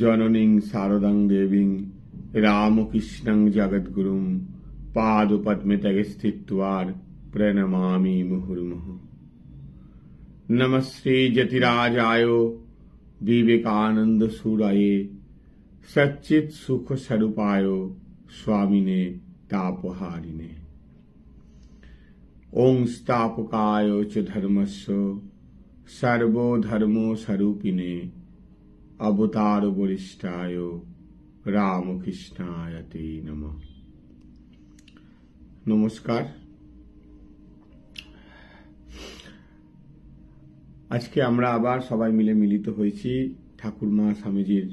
जननी शारदंग देवी रामकृष्ण जगद्गुरु पाद पद्मे तेग स्थित्वार प्रणमा मुहुर्मुह नमस्ते जतिराजा विवेकानंद सूरए सचिद सुख स्वरूपा स्वामी ने तापहारिणे ओंस्तापकाय धर्मस्व सर्वधर्मो स्वरूपिणे অবতার বরিষ্ঠায় রামকৃষ্ণায়তে নম নমস্কার আজকে আমরা আবার সবাই মিলে মিলিত হয়েছি ঠাকুরমা স্বামীজির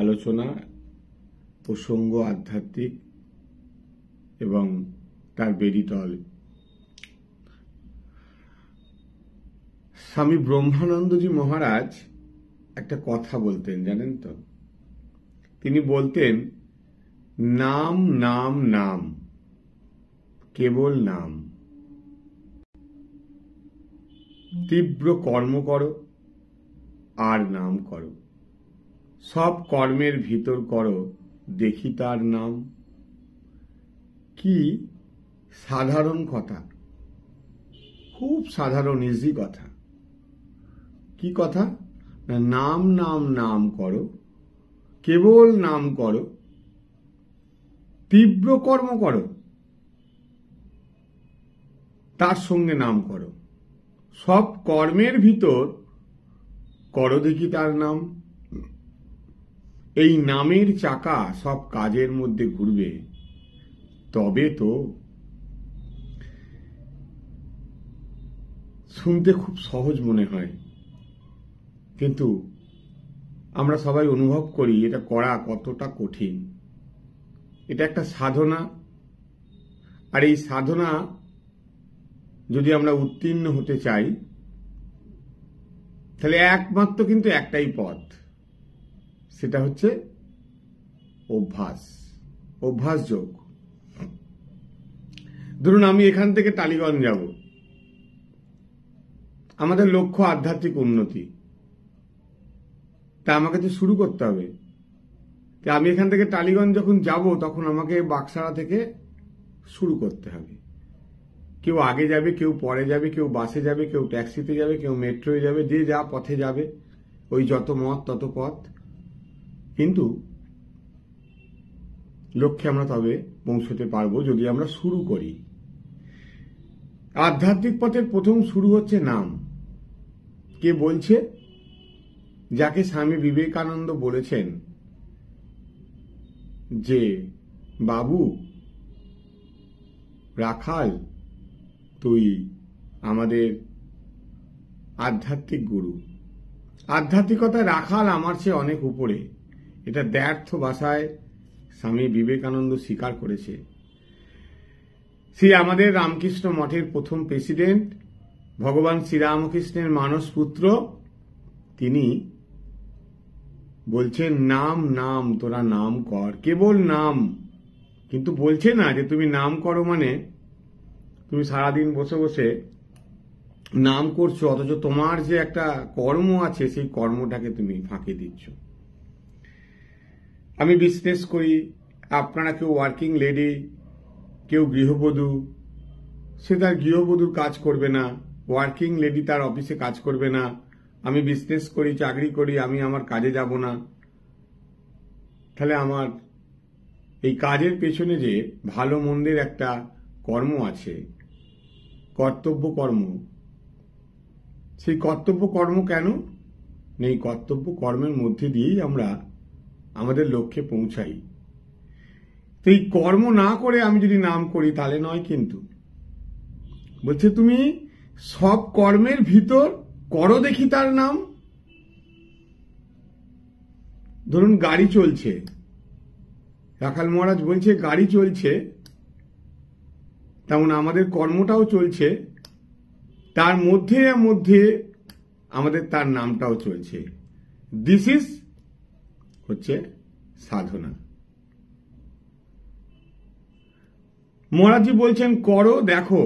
আলোচনা প্রসঙ্গ আধ্যাত্মিক এবং তার বেরিতল স্বামী ব্রহ্মানন্দজি মহারাজ একটা কথা বলতেন জানেন তো তিনি বলতেন নাম নাম নাম কেবল নাম তীব্র কর্ম করো আর নাম করো সব কর্মের ভিতর করো দেখি তার নাম কি সাধারণ কথা খুব সাধারণ ইজি কথা কি কথা নাম নাম নাম করো কেবল নাম করো তীব্র কর্ম করো তার সঙ্গে নাম করো সব কর্মের ভিতর করো দেখি তার নাম এই নামের চাকা সব কাজের মধ্যে ঘুরবে তবে তো শুনতে খুব সহজ মনে হয় কিন্তু আমরা সবাই অনুভব করি এটা করা কতটা কঠিন এটা একটা সাধনা আর এই সাধনা যদি আমরা উত্তীর্ণ হতে চাই তাহলে একমাত্র কিন্তু একটাই পথ সেটা হচ্ছে অভ্যাস অভ্যাস যোগ ধরুন আমি এখান থেকে টালিগঞ্জ যাব আমাদের লক্ষ্য আধ্যাত্মিক উন্নতি তা আমাকে তো শুরু করতে হবে তা আমি এখান থেকে টালিগঞ্জ যখন যাব তখন আমাকে বাক্সারা থেকে শুরু করতে হবে কেউ আগে যাবে কেউ পরে যাবে কেউ বাসে যাবে কেউ ট্যাক্সিতে যাবে কেউ মেট্রোয়ে যাবে যে যা পথে যাবে ওই যত মত তত পথ কিন্তু লক্ষ্যে আমরা তবে পৌঁছতে পারবো যদি আমরা শুরু করি আধ্যাত্মিক পথের প্রথম শুরু হচ্ছে নাম কে বলছে যাকে স্বামী বিবেকানন্দ বলেছেন যে বাবু রাখাল তুই আমাদের আধ্যাত্মিক গুরু আধ্যাত্মিকতায় রাখাল আমার চেয়ে অনেক উপরে এটা দ্ব্যর্থ ভাষায় স্বামী বিবেকানন্দ স্বীকার করেছে শ্রী আমাদের রামকৃষ্ণ মঠের প্রথম প্রেসিডেন্ট ভগবান শ্রীরামকৃষ্ণের মানস পুত্র তিনি বলছে নাম নাম তোরা নাম কর কেবল নাম কিন্তু বলছে না যে তুমি নাম করো মানে তুমি সারাদিন বসে বসে নাম করছো অথচ তোমার যে একটা কর্ম আছে সেই কর্মটাকে তুমি ফাঁকি দিচ্ছ আমি বিজনেস করি আপনারা কেউ ওয়ার্কিং লেডি কেউ গৃহবধূ সে তার গৃহবধূর কাজ করবে না ওয়ার্কিং লেডি তার অফিসে কাজ করবে না আমি বিজনেস করি চাকরি করি আমি আমার কাজে যাব না তাহলে আমার এই কাজের পেছনে যে ভালো মন্দের একটা কর্ম আছে কর্তব্য কর্ম সেই কর্তব্য কর্ম কেন নেই কর্তব্য কর্মের মধ্যে দিয়েই আমরা আমাদের লক্ষ্যে পৌঁছাই তো এই কর্ম না করে আমি যদি নাম করি তাহলে নয় কিন্তু বলছে তুমি সব কর্মের ভিতর করো দেখি তার নাম ধরুন গাড়ি চলছে রাখাল মহারাজ বলছে গাড়ি চলছে তেমন আমাদের কর্মটাও চলছে তার মধ্যে মধ্যে আমাদের তার নামটাও চলছে দিস ইজ হচ্ছে সাধনা মহারাজি বলছেন করো দেখো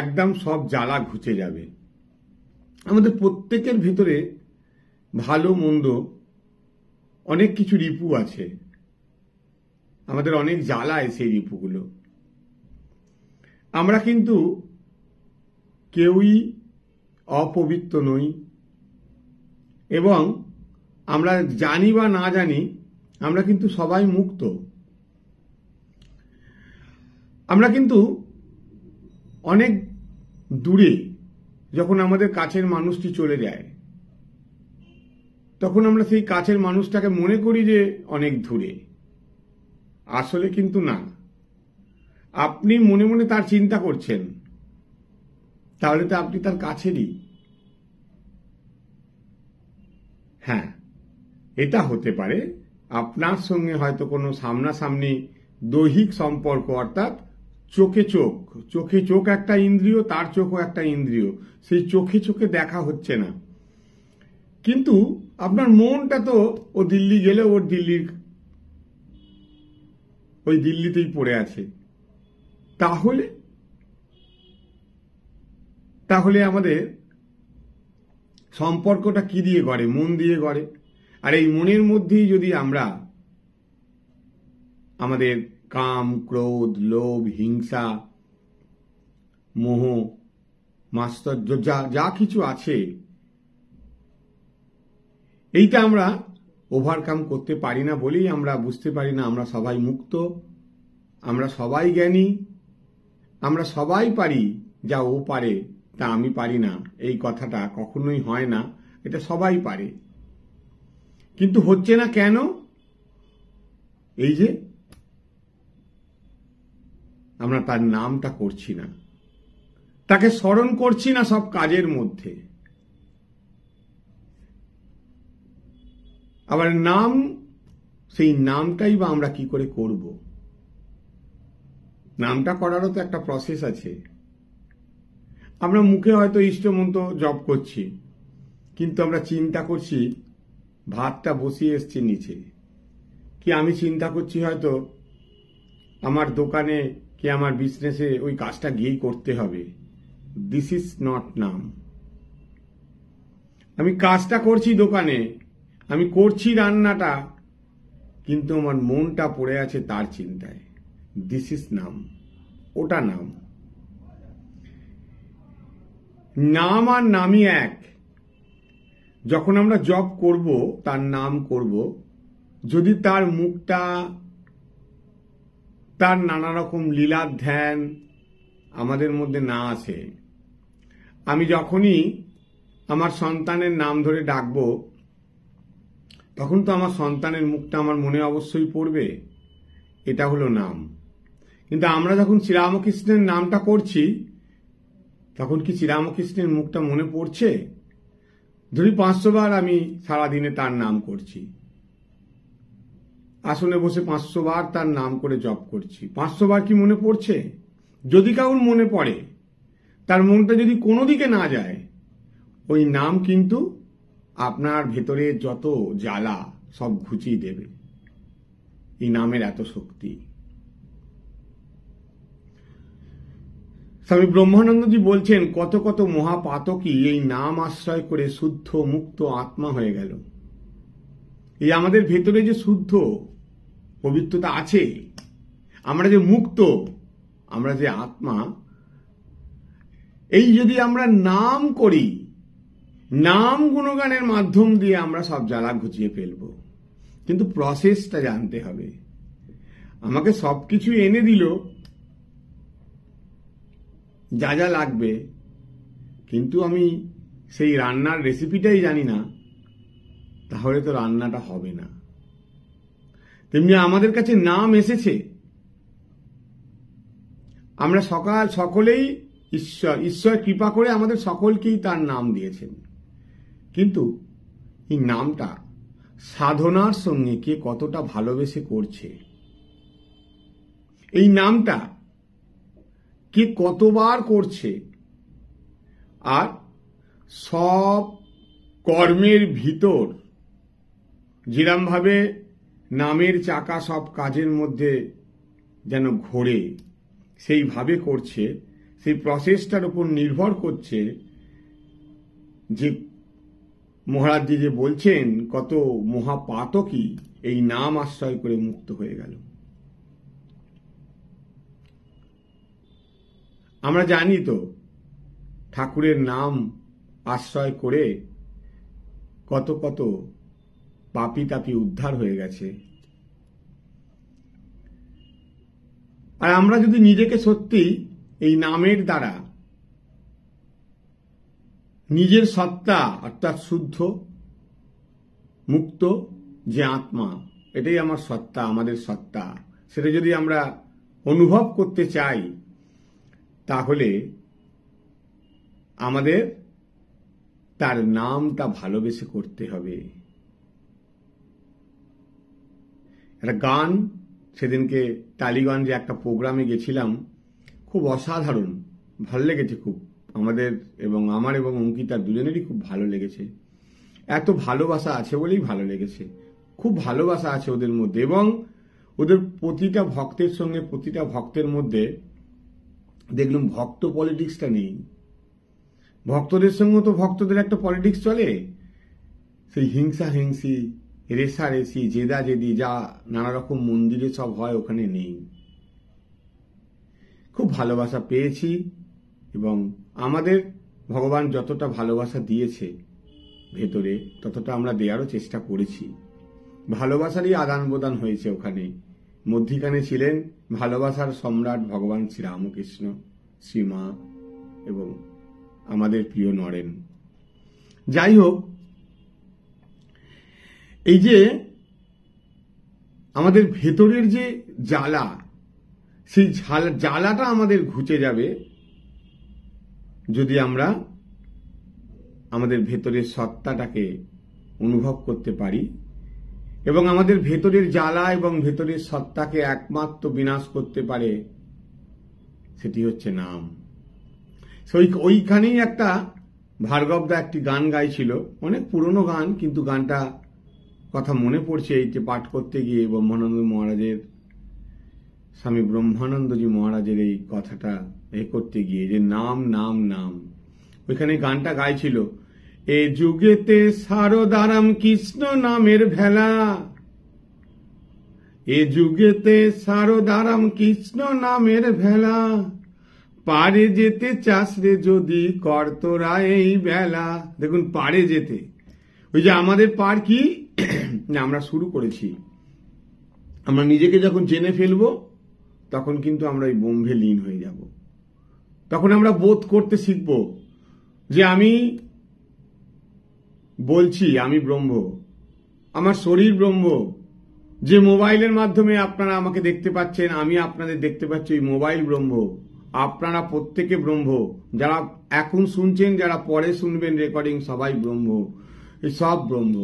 একদম সব জ্বালা ঘুচে যাবে আমাদের প্রত্যেকের ভিতরে ভালো মন্দ অনেক কিছু রিপু আছে আমাদের অনেক জ্বালায় সেই রিপুগুলো আমরা কিন্তু কেউই অপবিত্র নই এবং আমরা জানি বা না জানি আমরা কিন্তু সবাই মুক্ত আমরা কিন্তু অনেক দূরে যখন আমাদের কাছের মানুষটি চলে যায় তখন আমরা সেই কাছের মানুষটাকে মনে করি যে অনেক দূরে আসলে কিন্তু না আপনি মনে মনে তার চিন্তা করছেন তাহলে তো আপনি তার কাছেরই হ্যাঁ এটা হতে পারে আপনার সঙ্গে হয়তো কোনো সামনাসামনি দৈহিক সম্পর্ক অর্থাৎ চোখে চোখ চোখে চোখ একটা ইন্দ্রিয় তার চোখও একটা ইন্দ্রিয় সেই চোখে চোখে দেখা হচ্ছে না কিন্তু আপনার মনটা তো ও দিল্লি গেলে ওর দিল্লির ওই দিল্লিতেই পড়ে আছে তাহলে তাহলে আমাদের সম্পর্কটা কি দিয়ে গড়ে মন দিয়ে গড়ে আর এই মনের মধ্যেই যদি আমরা আমাদের কাম ক্রোধ লোভ হিংসা মোহ মাস্তর্য যা যা কিছু আছে এইটা আমরা ওভারকাম করতে পারি না বলেই আমরা বুঝতে পারি না আমরা সবাই মুক্ত আমরা সবাই জ্ঞানী আমরা সবাই পারি যা ও পারে তা আমি পারি না এই কথাটা কখনোই হয় না এটা সবাই পারে কিন্তু হচ্ছে না কেন এই যে আমরা তার নামটা করছি না তাকে স্মরণ করছি না সব কাজের মধ্যে আবার নাম সেই নামটাই বা আমরা কি করে করব নামটা করারও তো একটা প্রসেস আছে আমরা মুখে হয়তো ইষ্টমন্ত জব করছি কিন্তু আমরা চিন্তা করছি ভাতটা বসিয়ে এসছে নিচে কি আমি চিন্তা করছি হয়তো আমার দোকানে যে আমার বিজনেসে ওই কাজটা গিয়েই করতে হবে দিস ইজ নট নাম আমি কাজটা করছি দোকানে আমি করছি রান্নাটা কিন্তু আমার মনটা পড়ে আছে তার চিন্তায় দিস ইজ নাম ওটা নাম নাম আর নামই এক যখন আমরা জব করব তার নাম করব যদি তার মুখটা তার নানা রকম লীলার ধ্যান আমাদের মধ্যে না আছে আমি যখনই আমার সন্তানের নাম ধরে ডাকব তখন তো আমার সন্তানের মুখটা আমার মনে অবশ্যই পড়বে এটা হলো নাম কিন্তু আমরা যখন শ্রীরামকৃষ্ণের নামটা করছি তখন কি শ্রীরামকৃষ্ণের মুখটা মনে পড়ছে ধরি পাঁচশো বার আমি সারাদিনে তার নাম করছি আসনে বসে পাঁচশো বার তার নাম করে জপ করছি পাঁচশো বার কি মনে পড়ছে যদি কাউর মনে পড়ে তার মনটা যদি কোনো দিকে না যায় ওই নাম কিন্তু আপনার ভেতরে যত জ্বালা সব ঘুচিয়ে দেবে এই নামের এত শক্তি স্বামী ব্রহ্মানন্দজি বলছেন কত কত মহাপাতকই এই নাম আশ্রয় করে শুদ্ধ মুক্ত আত্মা হয়ে গেল এই আমাদের ভেতরে যে শুদ্ধ পবিত্রতা আছে আমরা যে মুক্ত আমরা যে আত্মা এই যদি আমরা নাম করি নাম গুণগানের মাধ্যম দিয়ে আমরা সব জ্বালা ঘুচিয়ে ফেলব কিন্তু প্রসেসটা জানতে হবে আমাকে সব কিছু এনে দিল যা যা লাগবে কিন্তু আমি সেই রান্নার রেসিপিটাই জানি না তাহলে তো রান্নাটা হবে না তেমনি আমাদের কাছে নাম এসেছে আমরা সকাল সকলেই ঈশ্বর ঈশ্বর কৃপা করে আমাদের সকলকেই তার নাম দিয়েছেন কিন্তু এই নামটা সাধনার সঙ্গে কে কতটা ভালোবেসে করছে এই নামটা কে কতবার করছে আর সব কর্মের ভিতর যেরমভাবে নামের চাকা সব কাজের মধ্যে যেন ঘোরে সেইভাবে করছে সেই প্রসেসটার উপর নির্ভর করছে যে মহারাজজি যে বলছেন কত মহাপাতকই এই নাম আশ্রয় করে মুক্ত হয়ে গেল আমরা জানি তো ঠাকুরের নাম আশ্রয় করে কত কত পাপি তাপি উদ্ধার হয়ে গেছে আর আমরা যদি নিজেকে সত্যি এই নামের দ্বারা নিজের সত্তা অর্থাৎ শুদ্ধ মুক্ত যে আত্মা এটাই আমার সত্তা আমাদের সত্তা সেটা যদি আমরা অনুভব করতে চাই তাহলে আমাদের তার নামটা ভালোবেসে করতে হবে একটা গান সেদিনকে টালিগঞ্জে একটা প্রোগ্রামে গেছিলাম খুব অসাধারণ ভাল লেগেছে খুব আমাদের এবং আমার এবং অঙ্কিতার দুজনেরই খুব ভালো লেগেছে এত ভালোবাসা আছে বলেই ভালো লেগেছে খুব ভালোবাসা আছে ওদের মধ্যে এবং ওদের প্রতিটা ভক্তের সঙ্গে প্রতিটা ভক্তের মধ্যে দেখলাম ভক্ত পলিটিক্সটা নেই ভক্তদের সঙ্গে তো ভক্তদের একটা পলিটিক্স চলে সেই হিংসা হিংসি রেসারেসি জেদি যা নানা রকম মন্দিরে সব হয় ওখানে নেই খুব ভালোবাসা পেয়েছি এবং আমাদের ভগবান যতটা ভালোবাসা দিয়েছে ভেতরে ততটা আমরা দেওয়ারও চেষ্টা করেছি ভালোবাসারই আদান প্রদান হয়েছে ওখানে মধ্যিখানে ছিলেন ভালোবাসার সম্রাট ভগবান শ্রীরামকৃষ্ণ শ্রীমা এবং আমাদের প্রিয় নরেন যাই হোক এই যে আমাদের ভেতরের যে জ্বালা সেই জ্বালাটা আমাদের ঘুচে যাবে যদি আমরা আমাদের ভেতরের সত্তাটাকে অনুভব করতে পারি এবং আমাদের ভেতরের জ্বালা এবং ভেতরের সত্তাকে একমাত্র বিনাশ করতে পারে সেটি হচ্ছে নাম ওইখানেই একটা ভার্গবদা একটি গান গাইছিল অনেক পুরনো গান কিন্তু গানটা কথা মনে পড়ছে এই যে পাঠ করতে গিয়ে ব্রহ্মানন্দ মহারাজের স্বামী ব্রহ্মানন্দজি মহারাজের এই কথাটা এ করতে গিয়ে যে নাম নাম নাম ওইখানে গানটা গাইছিল এ যুগেতে সারদারাম কৃষ্ণ নামের ভেলা এ যুগেতে সারদারাম কৃষ্ণ নামের ভেলা পারে যেতে চাষরে যদি কর্তরা এই বেলা দেখুন পারে যেতে ওই যে আমাদের পার কি না আমরা শুরু করেছি আমরা নিজেকে যখন জেনে ফেলব তখন কিন্তু আমরা এই বোম্বে লীন হয়ে যাব তখন আমরা বোধ করতে শিখব যে আমি বলছি আমি ব্রহ্ম আমার শরীর ব্রহ্ম যে মোবাইলের মাধ্যমে আপনারা আমাকে দেখতে পাচ্ছেন আমি আপনাদের দেখতে পাচ্ছি ওই মোবাইল ব্রহ্ম আপনারা প্রত্যেকে ব্রহ্ম যারা এখন শুনছেন যারা পরে শুনবেন রেকর্ডিং সবাই ব্রহ্ম সব ব্রহ্ম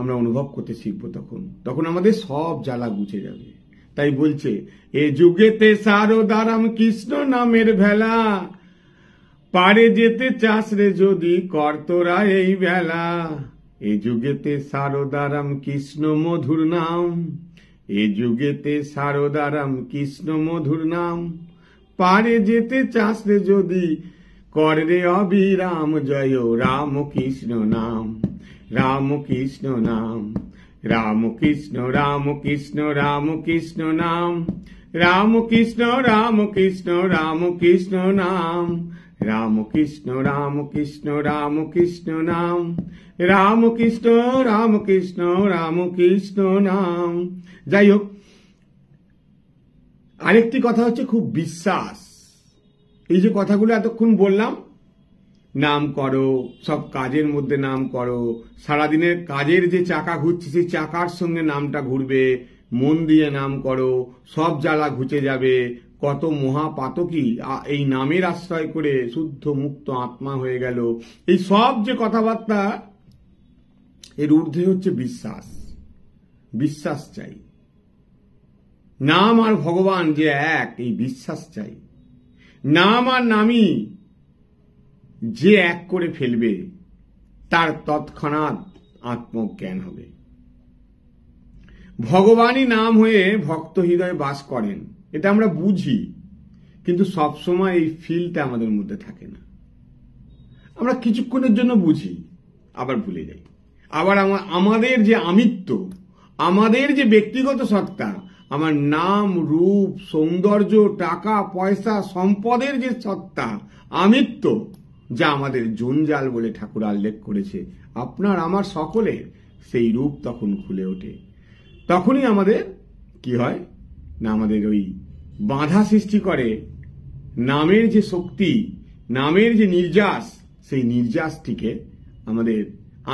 আমরা অনুভব করতে শিখব তখন তখন আমাদের সব জ্বালা গুছে যাবে তাই বলছে এ যুগেতে সারদারাম কৃষ্ণ নামের ভেলা পারে যেতে চাষ রে যদি কর্তরা এই বেলা এ যুগেতে সারদারাম কৃষ্ণ মধুর নাম এ যুগেতে সারদারাম কৃষ্ণ মধুর নাম পারে যেতে চাষ রে যদি কর রে অবিরাম জয় রাম কৃষ্ণ নাম রাম কৃষ্ণ নাম রাম কৃষ্ণ রাম কৃষ্ণ রাম কৃষ্ণ নাম রাম কৃষ্ণ রাম কৃষ্ণ রাম কৃষ্ণ নাম রাম কৃষ্ণ রাম কৃষ্ণ রাম কৃষ্ণ নাম রাম কৃষ্ণ রাম কৃষ্ণ রাম কৃষ্ণ নাম যাই হোক আরেকটি কথা হচ্ছে খুব বিশ্বাস এই যে কথাগুলো এতক্ষণ বললাম নাম করো সব কাজের মধ্যে নাম করো সারাদিনের কাজের যে চাকা ঘুরছে সেই চাকার সঙ্গে নামটা ঘুরবে মন দিয়ে নাম করো সব জ্বালা ঘুচে যাবে কত মহাপাতকী এই নামের আশ্রয় করে শুদ্ধ মুক্ত আত্মা হয়ে গেল এই সব যে কথাবার্তা এর ঊর্ধ্বে হচ্ছে বিশ্বাস বিশ্বাস চাই নাম আর ভগবান যে এক এই বিশ্বাস চাই নাম আর নামই যে এক করে ফেলবে তার তৎক্ষণাৎ আত্মজ্ঞান হবে ভগবানই নাম হয়ে ভক্ত হৃদয়ে বাস করেন এটা আমরা বুঝি কিন্তু সবসময় এই ফিলটা আমাদের মধ্যে থাকে না আমরা কিছুক্ষণের জন্য বুঝি আবার ভুলে যাই আবার আমাদের যে আমিত্ব আমাদের যে ব্যক্তিগত সত্তা আমার নাম রূপ সৌন্দর্য টাকা পয়সা সম্পদের যে সত্তা আমিত্ব যা আমাদের জঞ্জাল বলে ঠাকুর আল্লেখ করেছে আপনার আমার সকলের সেই রূপ তখন খুলে ওঠে তখনই আমাদের কি হয় না আমাদের ওই বাধা সৃষ্টি করে নামের যে শক্তি নামের যে নির্যাস সেই নির্যাসটিকে আমাদের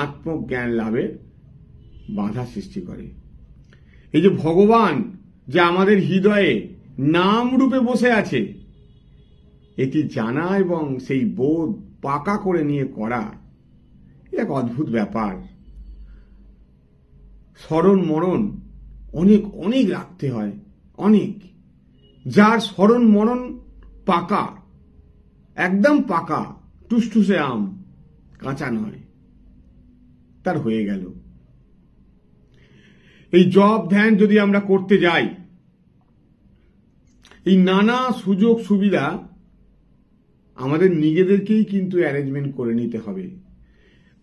আত্মজ্ঞান লাভের বাধা সৃষ্টি করে এই যে ভগবান যে আমাদের হৃদয়ে নাম রূপে বসে আছে এটি জানা এবং সেই বোধ পাকা করে নিয়ে করা এক অদ্ভুত ব্যাপার স্মরণ মরণ অনেক অনেক রাখতে হয় অনেক যার স্মরণ মরণ পাকা একদম পাকা টুসটুসে আম কাঁচা নয় তার হয়ে গেল এই জব ধ্যান যদি আমরা করতে যাই এই নানা সুযোগ সুবিধা আমাদের নিজেদেরকেই কিন্তু অ্যারেঞ্জমেন্ট করে নিতে হবে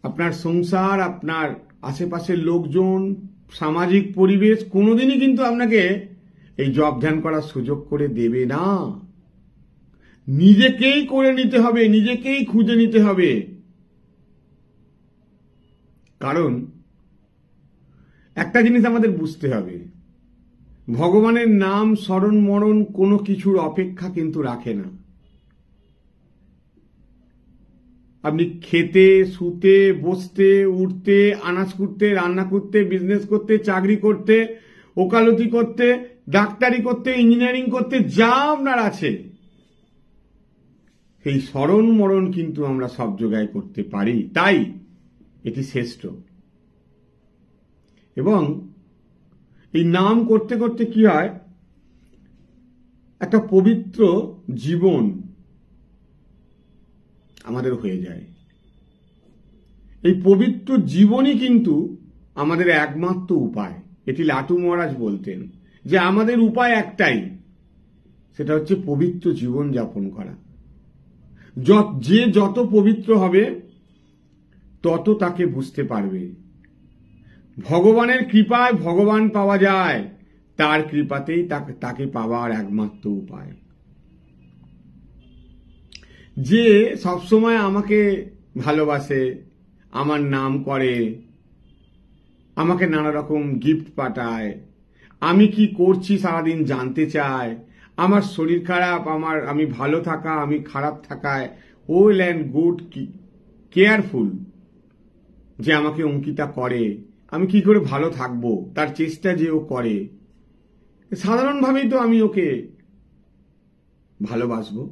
আপনার সংসার আপনার আশেপাশের লোকজন সামাজিক পরিবেশ কোনোদিনই কিন্তু আপনাকে এই জব ধ্যান করার সুযোগ করে দেবে না নিজেকেই করে নিতে হবে নিজেকেই খুঁজে নিতে হবে কারণ একটা জিনিস আমাদের বুঝতে হবে ভগবানের নাম স্মরণ মরণ কোনো কিছুর অপেক্ষা কিন্তু রাখে না আপনি খেতে শুতে বসতে উঠতে আনাজ করতে রান্না করতে বিজনেস করতে চাকরি করতে ওকালতি করতে ডাক্তারি করতে ইঞ্জিনিয়ারিং করতে যা আপনার আছে সেই স্মরণ মরণ কিন্তু আমরা সব জায়গায় করতে পারি তাই এটি শ্রেষ্ঠ এবং এই নাম করতে করতে কি হয় একটা পবিত্র জীবন আমাদের হয়ে যায় এই পবিত্র জীবনই কিন্তু আমাদের একমাত্র উপায় এটি লাটু মহারাজ বলতেন যে আমাদের উপায় একটাই সেটা হচ্ছে পবিত্র জীবন যাপন করা যে যত পবিত্র হবে তত তাকে বুঝতে পারবে ভগবানের কৃপায় ভগবান পাওয়া যায় তার কৃপাতেই তাকে পাওয়ার একমাত্র উপায় যে সবসময় আমাকে ভালোবাসে আমার নাম করে আমাকে নানা রকম গিফট পাঠায় আমি কি করছি সারাদিন জানতে চায় আমার শরীর খারাপ আমার আমি ভালো থাকা আমি খারাপ থাকায় ওয়েল অ্যান্ড গুড কেয়ারফুল যে আমাকে অঙ্কিতা করে আমি কি করে ভালো থাকব তার চেষ্টা যে ও করে সাধারণভাবেই তো আমি ওকে ভালোবাসবো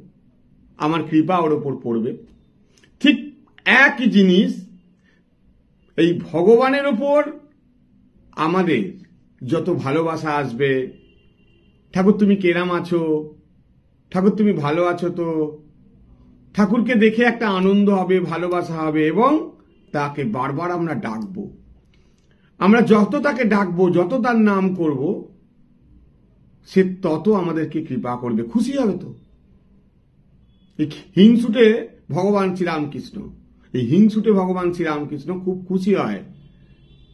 আমার কৃপা ওর ওপর পড়বে ঠিক একই জিনিস এই ভগবানের ওপর আমাদের যত ভালোবাসা আসবে ঠাকুর তুমি কেরাম আছো ঠাকুর তুমি ভালো আছো তো ঠাকুরকে দেখে একটা আনন্দ হবে ভালোবাসা হবে এবং তাকে বারবার আমরা ডাকবো আমরা যত তাকে ডাকবো যত তার নাম করব সে তত আমাদেরকে কৃপা করবে খুশি হবে তো এই হিংসুটে ভগবান শ্রীরামকৃষ্ণ এই হিংসুটে ভগবান শ্রীরামকৃষ্ণ খুব খুশি হয়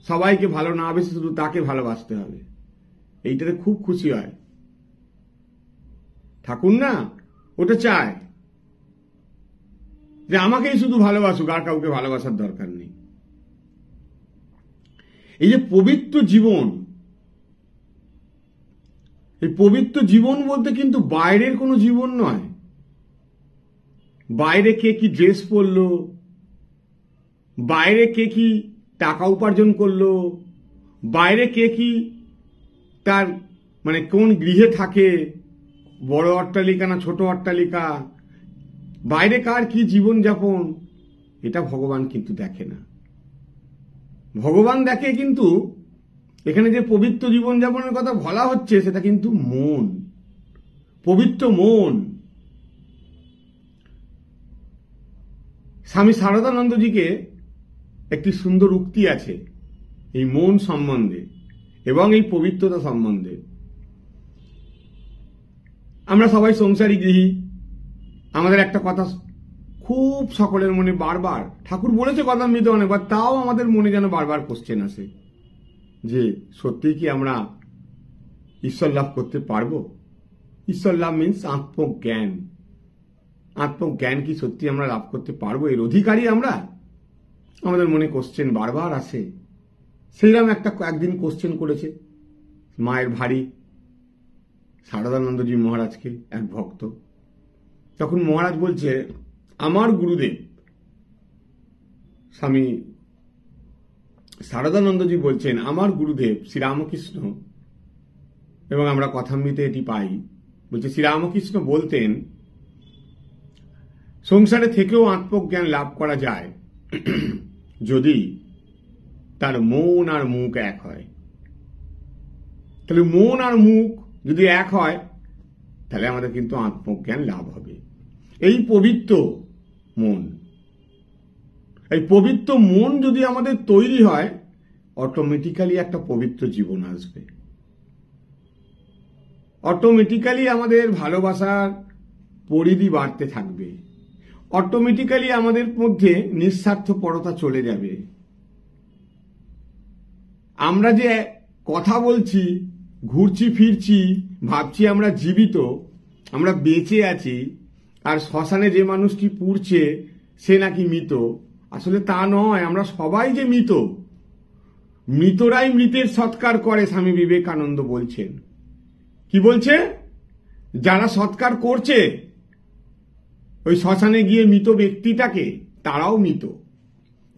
সবাইকে ভালো না বেশি শুধু তাকে ভালোবাসতে হবে এইটাতে খুব খুশি হয় ঠাকুর না ওটা চায় যে আমাকেই শুধু ভালোবাসুক আর কাউকে ভালোবাসার দরকার নেই এই যে পবিত্র জীবন এই পবিত্র জীবন বলতে কিন্তু বাইরের কোনো জীবন নয় বাইরে কে কি ড্রেস পরলো বাইরে কে কি টাকা উপার্জন করলো বাইরে কে কি তার মানে কোন গৃহে থাকে বড় অট্টালিকা না ছোট অট্টালিকা বাইরে কার কি জীবনযাপন এটা ভগবান কিন্তু দেখে না ভগবান দেখে কিন্তু এখানে যে পবিত্র জীবনযাপনের কথা বলা হচ্ছে সেটা কিন্তু মন পবিত্র মন স্বামী সারদানন্দজিকে একটি সুন্দর উক্তি আছে এই মন সম্বন্ধে এবং এই পবিত্রতা সম্বন্ধে আমরা সবাই সংসারী গৃহী আমাদের একটা কথা খুব সকলের মনে বারবার ঠাকুর বলেছে কথা মৃত অনেকবার তাও আমাদের মনে যেন বারবার কোশ্চেন আসে যে সত্যি কি আমরা ঈশ্বর লাভ করতে পারবো ঈশ্বর লাভ মিন্স আত্মজ্ঞান আত্মজ্ঞান কি সত্যি আমরা লাভ করতে পারবো এর অধিকারী আমরা আমাদের মনে কোশ্চেন বারবার আসে সেইরাম একটা একদিন কোশ্চেন করেছে মায়ের ভারী সারদানন্দজি মহারাজকে এক ভক্ত তখন মহারাজ বলছে আমার গুরুদেব স্বামী সারদানন্দজি বলছেন আমার গুরুদেব শ্রীরামকৃষ্ণ এবং আমরা কথামিতে এটি পাই বলছে শ্রীরামকৃষ্ণ বলতেন সংসারে থেকেও আত্মজ্ঞান লাভ করা যায় যদি তার মন আর মুখ এক হয় তাহলে মন আর মুখ যদি এক হয় তাহলে আমাদের কিন্তু আত্মজ্ঞান লাভ হবে এই পবিত্র মন এই পবিত্র মন যদি আমাদের তৈরি হয় অটোমেটিক্যালি একটা পবিত্র জীবন আসবে অটোমেটিক্যালি আমাদের ভালোবাসার পরিধি বাড়তে থাকবে অটোমেটিক্যালি আমাদের মধ্যে নিঃস্বার্থপরতা চলে যাবে আমরা যে কথা বলছি ঘুরছি ফিরছি ভাবছি আমরা জীবিত আমরা বেঁচে আছি আর শ্মশানে যে মানুষটি পুড়ছে সে নাকি মৃত আসলে তা নয় আমরা সবাই যে মৃত মৃতরাই মৃতের সৎকার করে স্বামী বিবেকানন্দ বলছেন কি বলছে যারা সৎকার করছে ওই শ্মশানে গিয়ে মৃত ব্যক্তিটাকে তারাও মৃত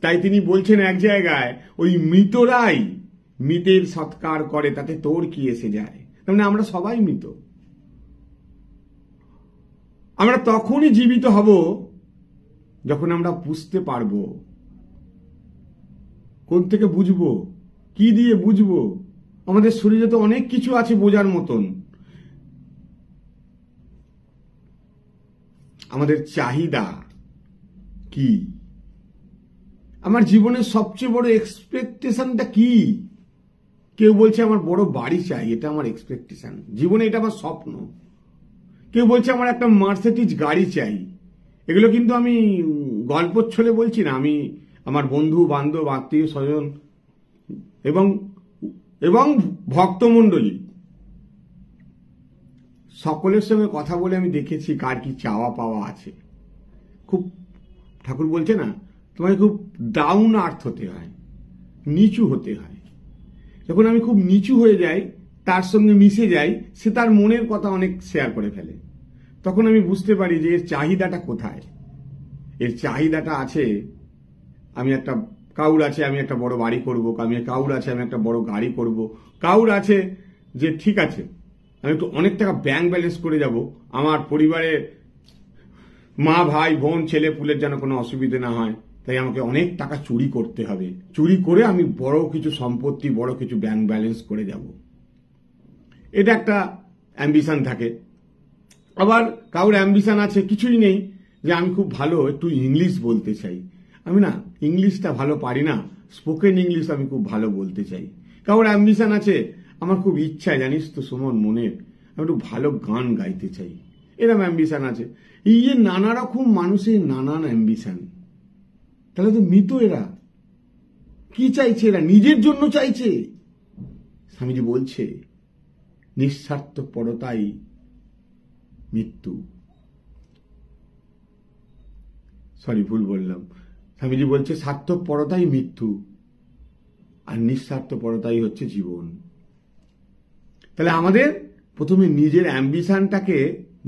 তাই তিনি বলছেন এক জায়গায় ওই মৃতরাই মৃতের সৎকার করে তাতে তোর কি এসে যায় তার মানে আমরা সবাই মৃত আমরা তখনই জীবিত হব যখন আমরা বুঝতে পারব কোন থেকে বুঝবো কি দিয়ে বুঝবো আমাদের শরীরে তো অনেক কিছু আছে বোঝার মতন আমাদের চাহিদা কি আমার জীবনের সবচেয়ে বড় এক্সপেকটেশনটা কি কেউ বলছে আমার বড় বাড়ি চাই এটা আমার এক্সপেকটেশন জীবনে এটা আমার স্বপ্ন কেউ বলছে আমার একটা মার্সেটিজ গাড়ি চাই এগুলো কিন্তু আমি গল্প ছলে বলছি না আমি আমার বন্ধু বান্ধব আত্মীয় স্বজন এবং এবং ভক্তমণ্ডলী সকলের সঙ্গে কথা বলে আমি দেখেছি কার কি চাওয়া পাওয়া আছে খুব ঠাকুর বলছে না তোমাকে খুব ডাউন আর্থ হতে হয় নিচু হতে হয় যখন আমি খুব নিচু হয়ে যাই তার সঙ্গে মিশে যাই সে তার মনের কথা অনেক শেয়ার করে ফেলে তখন আমি বুঝতে পারি যে এর চাহিদাটা কোথায় এর চাহিদাটা আছে আমি একটা কাউর আছে আমি একটা বড় বাড়ি করবো আমি কাউর আছে আমি একটা বড় গাড়ি করব কাউর আছে যে ঠিক আছে আমি তো অনেক টাকা ব্যাংক ব্যালেন্স করে যাব আমার পরিবারের মা ভাই বোন ছেলে পুলের যেন কোনো অসুবিধে না হয় তাই আমাকে অনেক টাকা চুরি করতে হবে চুরি করে আমি বড় কিছু সম্পত্তি বড় কিছু ব্যাংক ব্যালেন্স করে যাব এটা একটা অ্যাম্বিশান থাকে আবার কারোর অ্যাম্বিশান আছে কিছুই নেই যে আমি খুব ভালো একটু ইংলিশ বলতে চাই আমি না ইংলিশটা ভালো পারি না স্পোকেন ইংলিশ আমি খুব ভালো বলতে চাই কারোর অ্যাম্বিশান আছে আমার খুব ইচ্ছা জানিস তো সুমন মনের আমি একটু ভালো গান গাইতে চাই এরম অ্যাম্বিশান আছে এই যে নানা রকম মানুষের নানান অ্যাম্বিশান তাহলে তো মৃত এরা কি চাইছে এরা নিজের জন্য চাইছে স্বামীজি বলছে নিঃস্বার্থ পরতাই মৃত্যু সরি ভুল বললাম স্বামীজি বলছে স্বার্থপরতাই মৃত্যু আর নিঃস্বার্থপরতাই হচ্ছে জীবন তাহলে আমাদের প্রথমে নিজের অ্যাম্বিশানটাকে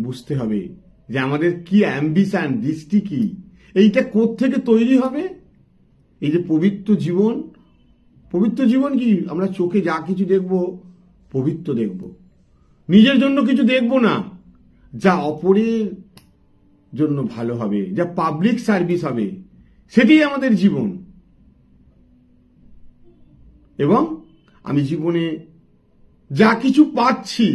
বুঝতে হবে যে আমাদের কি অ্যাম্বিশান দৃষ্টি কি এইটা থেকে তৈরি হবে এই যে পবিত্র জীবন পবিত্র জীবন কি আমরা চোখে যা কিছু দেখব পবিত্র দেখব নিজের জন্য কিছু দেখব না যা অপরের জন্য ভালো হবে যা পাবলিক সার্ভিস হবে সেটি আমাদের জীবন এবং আমি জীবনে যা কিছু পাচ্ছি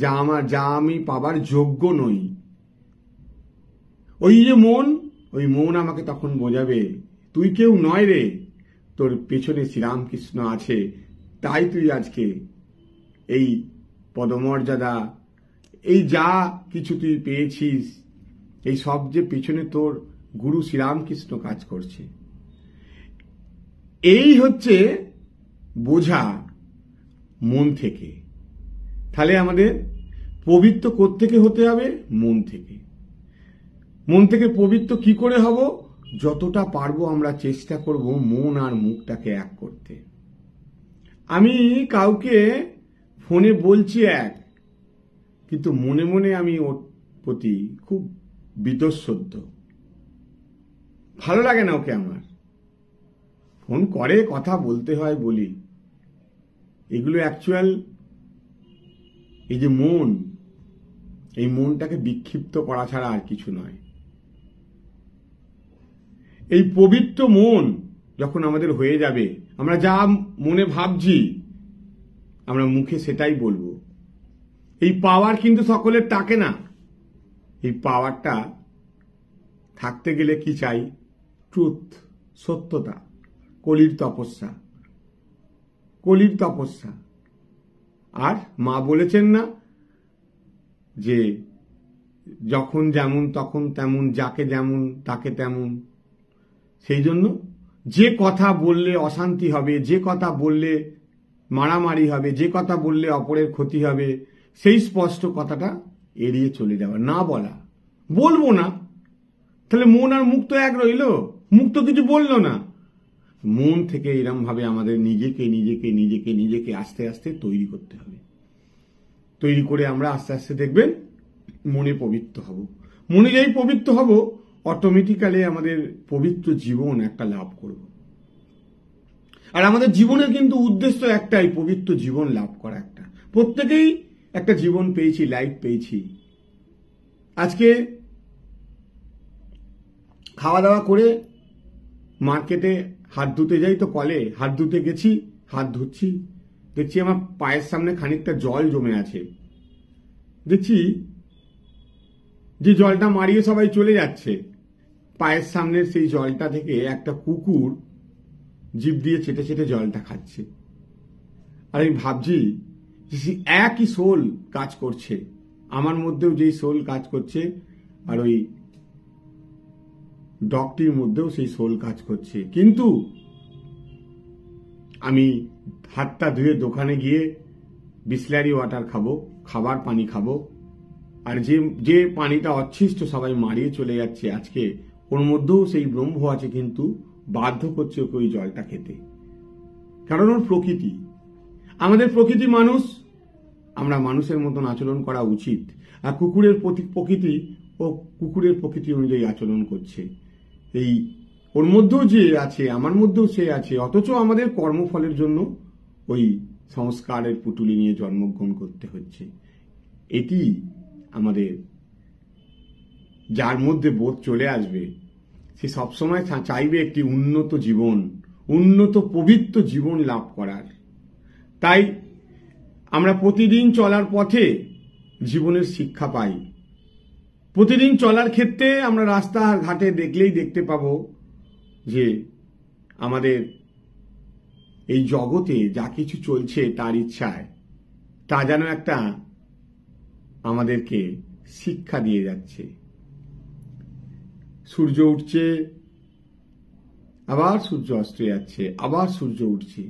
যা আমার যা আমি পাবার যোগ্য নই ওই যে মন ওই মন আমাকে তখন বোঝাবে তুই কেউ নয় রে তোর পেছনে শ্রীরামকৃষ্ণ আছে তাই তুই আজকে এই পদমর্যাদা এই যা কিছু তুই পেয়েছিস এই সব যে পেছনে তোর গুরু শ্রীরামকৃষ্ণ কাজ করছে এই হচ্ছে বোঝা মন থেকে তাহলে আমাদের পবিত্র থেকে হতে হবে মন থেকে মন থেকে পবিত্র কি করে হব যতটা পারবো আমরা চেষ্টা করব মন আর মুখটাকে এক করতে আমি কাউকে ফোনে বলছি এক কিন্তু মনে মনে আমি ওর প্রতি খুব বিতঃসদ্য ভালো লাগে না ওকে আমার ফোন করে কথা বলতে হয় বলি এগুলো অ্যাকচুয়াল এই যে মন এই মনটাকে বিক্ষিপ্ত করা ছাড়া আর কিছু নয় এই পবিত্র মন যখন আমাদের হয়ে যাবে আমরা যা মনে ভাবছি আমরা মুখে সেটাই বলবো এই পাওয়ার কিন্তু সকলের তাকে না এই পাওয়ারটা থাকতে গেলে কি চাই ট্রুথ সত্যতা কলির তপস্যা কলির তপস্যা আর মা বলেছেন না যে যখন যেমন তখন তেমন যাকে যেমন তাকে তেমন সেই জন্য যে কথা বললে অশান্তি হবে যে কথা বললে মারামারি হবে যে কথা বললে অপরের ক্ষতি হবে সেই স্পষ্ট কথাটা এড়িয়ে চলে যাওয়া না বলা বলবো না তাহলে মন আর মুক্ত এক রইল মুক্ত কিছু বললো না মন থেকে এরমভাবে আমাদের নিজেকে নিজেকে নিজেকে নিজেকে আস্তে আস্তে তৈরি করতে হবে তৈরি করে আমরা আস্তে আস্তে দেখবেন মনে পবিত্র হব মনে যাই পবিত্র হব অটোমেটিক্যালি আমাদের পবিত্র জীবন একটা লাভ করব আর আমাদের জীবনের কিন্তু উদ্দেশ্য একটাই পবিত্র জীবন লাভ করা একটা প্রত্যেকেই একটা জীবন পেয়েছি লাইফ পেয়েছি আজকে খাওয়া দাওয়া করে মার্কেটে হাত ধুতে যাই তো কলে হাত ধুতে গেছি হাত ধুচ্ছি দেখছি আমার পায়ের সামনে খানিকটা জল জমে আছে দেখছি যে জলটা মারিয়ে সবাই চলে যাচ্ছে পায়ের সামনে সেই জলটা থেকে একটা কুকুর জীব দিয়ে ছেটে ছেটে জলটা খাচ্ছে আর আমি ভাবছি যে সে একই শোল কাজ করছে আমার মধ্যেও যেই শোল কাজ করছে আর ওই ডগটির মধ্যেও সেই সোল কাজ করছে কিন্তু আমি হাতটা ধুয়ে দোকানে গিয়ে বিসলারি ওয়াটার খাবো খাবার পানি খাবো আর যে যে পানিটা অচ্ছিষ্ট সবাই মারিয়ে চলে যাচ্ছে আজকে ওর মধ্যেও সেই ব্রহ্ম আছে কিন্তু বাধ্য করছে ওকে ওই জলটা খেতে কারণ ওর প্রকৃতি আমাদের প্রকৃতি মানুষ আমরা মানুষের মতন আচরণ করা উচিত আর কুকুরের প্রকৃতি ও কুকুরের প্রকৃতি অনুযায়ী আচরণ করছে এই ওর মধ্যেও যে আছে আমার মধ্যেও সে আছে অথচ আমাদের কর্মফলের জন্য ওই সংস্কারের পুটুলি নিয়ে জন্মগ্রহণ করতে হচ্ছে এটি আমাদের যার মধ্যে বোধ চলে আসবে সে সবসময় চাইবে একটি উন্নত জীবন উন্নত পবিত্র জীবন লাভ করার তাই আমরা প্রতিদিন চলার পথে জীবনের শিক্ষা পাই প্রতিদিন চলার ক্ষেত্রে আমরা রাস্তা ঘাটে দেখলেই দেখতে পাব যে আমাদের এই জগতে যা কিছু চলছে তার ইচ্ছায় তা যেন একটা আমাদেরকে শিক্ষা দিয়ে যাচ্ছে সূর্য উঠছে আবার সূর্য অস্ত যাচ্ছে আবার সূর্য উঠছে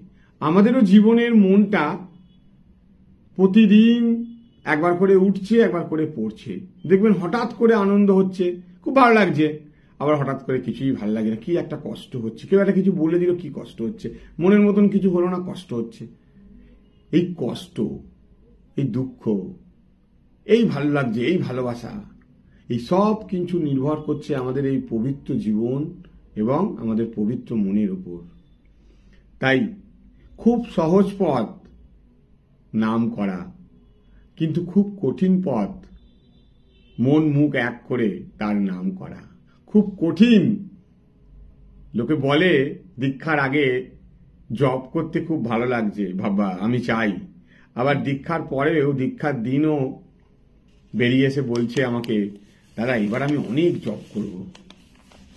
আমাদেরও জীবনের মনটা প্রতিদিন একবার করে উঠছে একবার করে পড়ছে দেখবেন হঠাৎ করে আনন্দ হচ্ছে খুব ভালো লাগছে আবার হঠাৎ করে কিছুই ভালো লাগে না কি একটা কষ্ট হচ্ছে কেউ একটা কিছু বলে দিল কি কষ্ট হচ্ছে মনের মতন কিছু হলো না কষ্ট হচ্ছে এই কষ্ট এই দুঃখ এই ভালো লাগছে এই ভালোবাসা এই সব কিছু নির্ভর করছে আমাদের এই পবিত্র জীবন এবং আমাদের পবিত্র মনের উপর তাই খুব সহজ পথ নাম করা কিন্তু খুব কঠিন পথ মন মুখ এক করে তার নাম করা খুব কঠিন লোকে বলে দীক্ষার আগে জব করতে খুব ভালো লাগছে বাবা আমি চাই আবার দীক্ষার পরেও দীক্ষার দিনও বেরিয়ে এসে বলছে আমাকে দাদা এবার আমি অনেক জব করব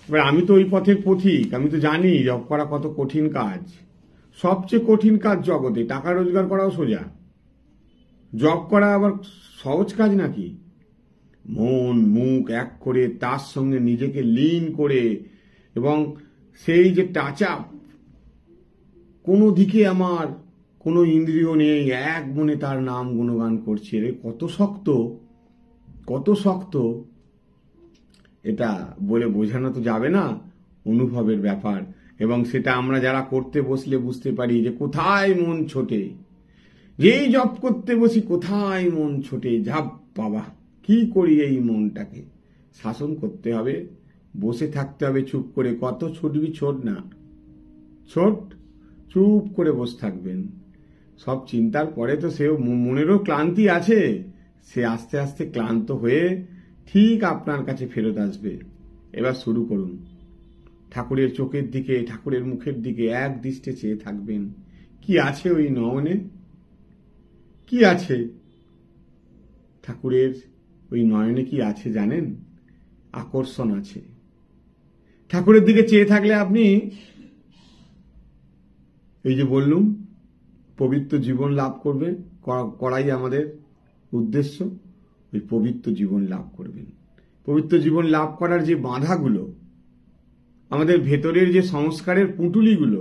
এবার আমি তো ওই পথের পথিক আমি তো জানি জব করা কত কঠিন কাজ সবচেয়ে কঠিন কাজ জগতে টাকা রোজগার করাও সোজা জব করা আবার সহজ কাজ নাকি মন মুখ এক করে তার সঙ্গে নিজেকে লিন করে এবং সেই যে টাচ আপ কোনো দিকে আমার কোনো ইন্দ্রিয় নেই এক মনে তার নাম গুণগান করছে রে কত শক্ত কত শক্ত এটা বলে বোঝানো তো যাবে না অনুভবের ব্যাপার এবং সেটা আমরা যারা করতে বসলে বুঝতে পারি যে কোথায় মন ছোটে যেই জপ করতে বসি কোথায় মন ছোটে ঝাপ বাবা কি করি এই মনটাকে শাসন করতে হবে বসে থাকতে হবে চুপ করে কত ছুটবি ছোট না ছোট চুপ করে বসে থাকবেন সব চিন্তার পরে তো সেও মনেরও ক্লান্তি আছে সে আস্তে আস্তে ক্লান্ত হয়ে ঠিক আপনার কাছে ফেরত আসবে এবার শুরু করুন ঠাকুরের চোখের দিকে ঠাকুরের মুখের দিকে এক দৃষ্টে চেয়ে থাকবেন কি আছে ওই নয়নে কি আছে ঠাকুরের ওই নয়নে কি আছে জানেন আকর্ষণ আছে ঠাকুরের দিকে চেয়ে থাকলে আপনি এই যে বললুম পবিত্র জীবন লাভ করবে করাই আমাদের উদ্দেশ্য ওই পবিত্র জীবন লাভ করবেন পবিত্র জীবন লাভ করার যে বাধাগুলো আমাদের ভেতরের যে সংস্কারের পুঁটুলিগুলো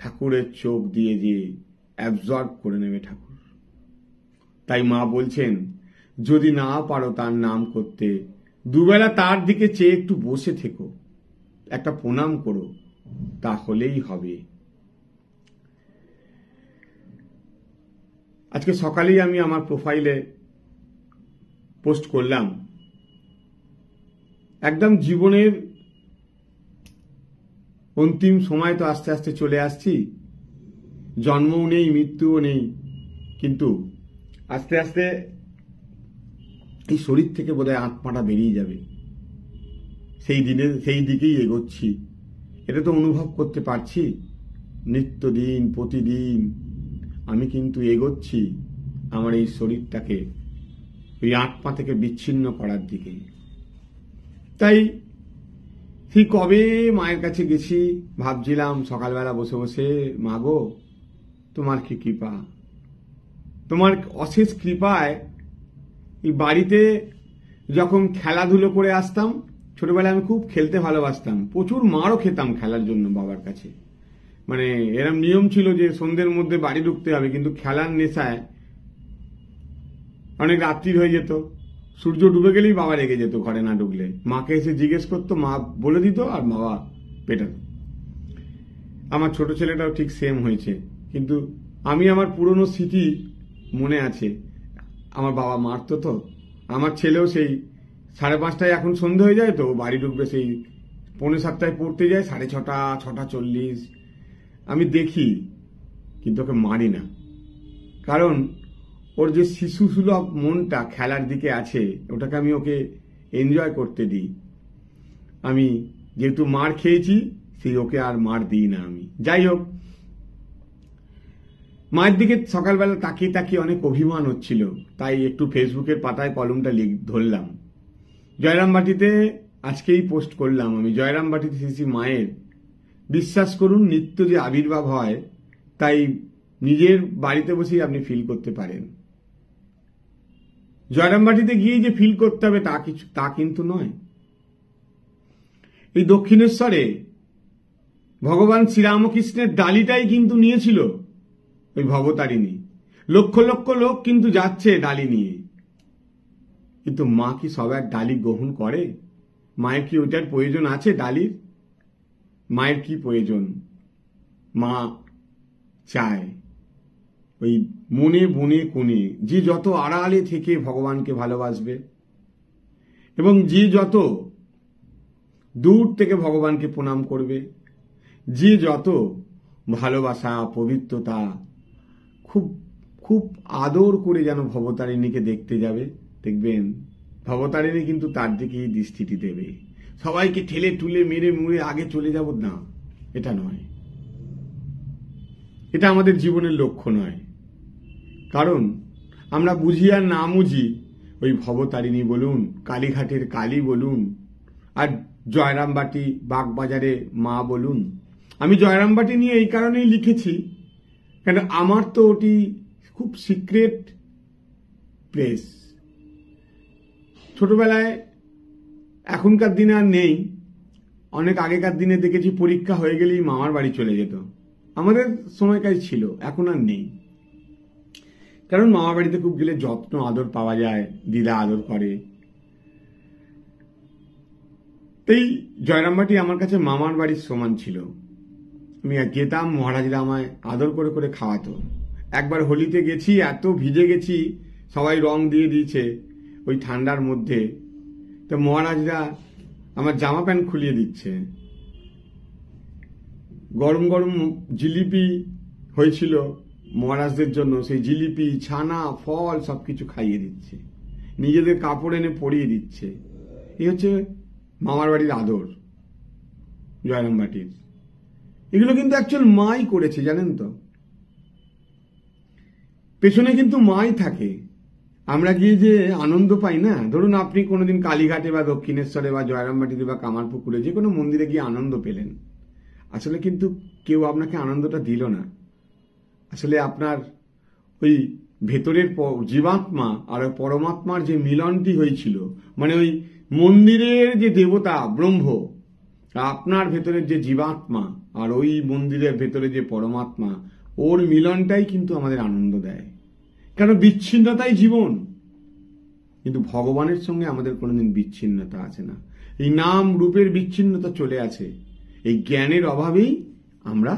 ঠাকুরের চোখ দিয়ে যে অ্যাবজর্ব করে নেবে ঠাকুর তাই মা বলছেন যদি না পারো তার নাম করতে দুবেলা তার দিকে চেয়ে একটু বসে থেকো একটা প্রণাম করো তাহলেই হবে আজকে সকালেই আমি আমার প্রোফাইলে পোস্ট করলাম একদম জীবনের অন্তিম সময় তো আস্তে আস্তে চলে আসছি জন্মও নেই মৃত্যুও নেই কিন্তু আস্তে আস্তে এই শরীর থেকে বোধহয় আত্মাটা বেরিয়ে যাবে সেই দিনে সেই দিকেই এগোচ্ছি এটা তো অনুভব করতে পারছি নিত্যদিন প্রতিদিন আমি কিন্তু এগোচ্ছি আমার এই শরীরটাকে ওই আত্মা থেকে বিচ্ছিন্ন করার দিকে তাই ঠিক কবে মায়ের কাছে গেছি ভাবছিলাম সকালবেলা বসে বসে মাগো তোমার কি কৃপা তোমার অশেষ কৃপায় এই বাড়িতে যখন খেলাধুলো করে আসতাম ছোটবেলায় আমি খুব খেলতে ভালোবাসতাম প্রচুর মারও খেতাম খেলার জন্য বাবার কাছে মানে এরম নিয়ম ছিল যে সন্ধ্যের মধ্যে বাড়ি ঢুকতে হবে কিন্তু খেলার নেশায় অনেক রাত্রি হয়ে যেত সূর্য ডুবে গেলেই বাবা রেগে যেত ঘরে না ঢুকলে মাকে এসে জিজ্ঞেস করতো মা বলে দিত আর বাবা পেটাত আমার ছোট ছেলেটাও ঠিক সেম হয়েছে কিন্তু আমি আমার পুরনো স্মৃতি মনে আছে আমার বাবা মারতো তো আমার ছেলেও সেই সাড়ে পাঁচটায় এখন সন্ধে হয়ে যায় তো বাড়ি ঢুকবে সেই পৌনে সাতটায় পড়তে যায় সাড়ে ছটা ছটা চল্লিশ আমি দেখি কিন্তু ওকে মারি না কারণ ওর যে শিশু সুলভ মনটা খেলার দিকে আছে ওটাকে আমি ওকে এনজয় করতে দিই আমি যেহেতু মার খেয়েছি সেই ওকে আর মার দিই না আমি যাই হোক মায়ের দিকে সকালবেলা তাকিয়ে তাকিয়ে অনেক অভিমান হচ্ছিল তাই একটু ফেসবুকের পাতায় কলমটা লিখ ধরলাম বাটিতে আজকেই পোস্ট করলাম আমি বাটিতে শ্রী মায়ের বিশ্বাস করুন নিত্য যে আবির্ভাব হয় তাই নিজের বাড়িতে বসেই আপনি ফিল করতে পারেন জয়রামবাটিতে গিয়ে যে ফিল করতে হবে তা কিছু তা কিন্তু নয় এই দক্ষিণেশ্বরে ভগবান শ্রীরামকৃষ্ণের ডালিটাই কিন্তু নিয়েছিল ওই ভবতারিণী লক্ষ লক্ষ লোক কিন্তু যাচ্ছে ডালি নিয়ে কিন্তু মা কি সবার ডালি গ্রহণ করে মায়ের কি ওইটার প্রয়োজন আছে ডালির মায়ের কি প্রয়োজন মা চায় ওই মনে বনে কোণে যে যত আড়ালে থেকে ভগবানকে ভালোবাসবে এবং যে যত দূর থেকে ভগবানকে প্রণাম করবে যে যত ভালোবাসা পবিত্রতা খুব খুব আদর করে যেন ভবতারিণীকে দেখতে যাবে দেখবেন ভবতারিণী কিন্তু তার দিকেই দৃষ্টিটি দেবে সবাইকে ঠেলে টুলে মেরে মুড়ে আগে চলে যাব না এটা নয় এটা আমাদের জীবনের লক্ষ্য নয় কারণ আমরা বুঝি আর না বুঝি ওই ভবতারিণী বলুন কালীঘাটের কালী বলুন আর জয়রামবাটি বাগবাজারে মা বলুন আমি জয়রামবাটি নিয়ে এই কারণেই লিখেছি কেন আমার তো ওটি খুব সিক্রেট প্লেস ছোটবেলায় এখনকার দিনে আর নেই অনেক আগেকার দিনে দেখেছি পরীক্ষা হয়ে গেলেই মামার বাড়ি চলে যেত আমাদের কাজ ছিল এখন আর নেই কারণ মামার বাড়িতে খুব গেলে যত্ন আদর পাওয়া যায় দিদা আদর করে তাই জয়রামবাটি আমার কাছে মামার বাড়ির সমান ছিল আমি যেতাম মহারাজরা আমায় আদর করে করে খাওয়াতো একবার হোলিতে গেছি এত ভিজে গেছি সবাই রং দিয়ে দিয়েছে ওই ঠান্ডার মধ্যে তো মহারাজরা আমার জামা প্যান্ট খুলিয়ে দিচ্ছে গরম গরম জিলিপি হয়েছিল মহারাজদের জন্য সেই জিলিপি ছানা ফল সব কিছু খাইয়ে দিচ্ছে নিজেদের কাপড় এনে পরিয়ে দিচ্ছে এই হচ্ছে মামার বাড়ির আদর জয়রামবাটির এগুলো কিন্তু অ্যাকচুয়াল মাই করেছে জানেন তো পেছনে কিন্তু মাই থাকে আমরা গিয়ে যে আনন্দ পাই না ধরুন আপনি কোনোদিন কালীঘাটে বা দক্ষিণেশ্বরে বা জয়রামবাটিতে বা কামারপুকুরে যে কোনো মন্দিরে গিয়ে আনন্দ পেলেন আসলে কিন্তু কেউ আপনাকে আনন্দটা দিল না আসলে আপনার ওই ভেতরের জীবাত্মা আর ওই পরমাত্মার যে মিলনটি হয়েছিল মানে ওই মন্দিরের যে দেবতা ব্রহ্ম আপনার ভেতরের যে জীবাত্মা আর ওই মন্দিরের ভেতরে যে পরমাত্মা ওর মিলনটাই কিন্তু আমাদের আনন্দ দেয় কেন বিচ্ছিন্নতাই জীবন কিন্তু ভগবানের সঙ্গে আমাদের কোনোদিন বিচ্ছিন্নতা আছে না এই নাম রূপের বিচ্ছিন্নতা চলে আছে এই জ্ঞানের অভাবেই আমরা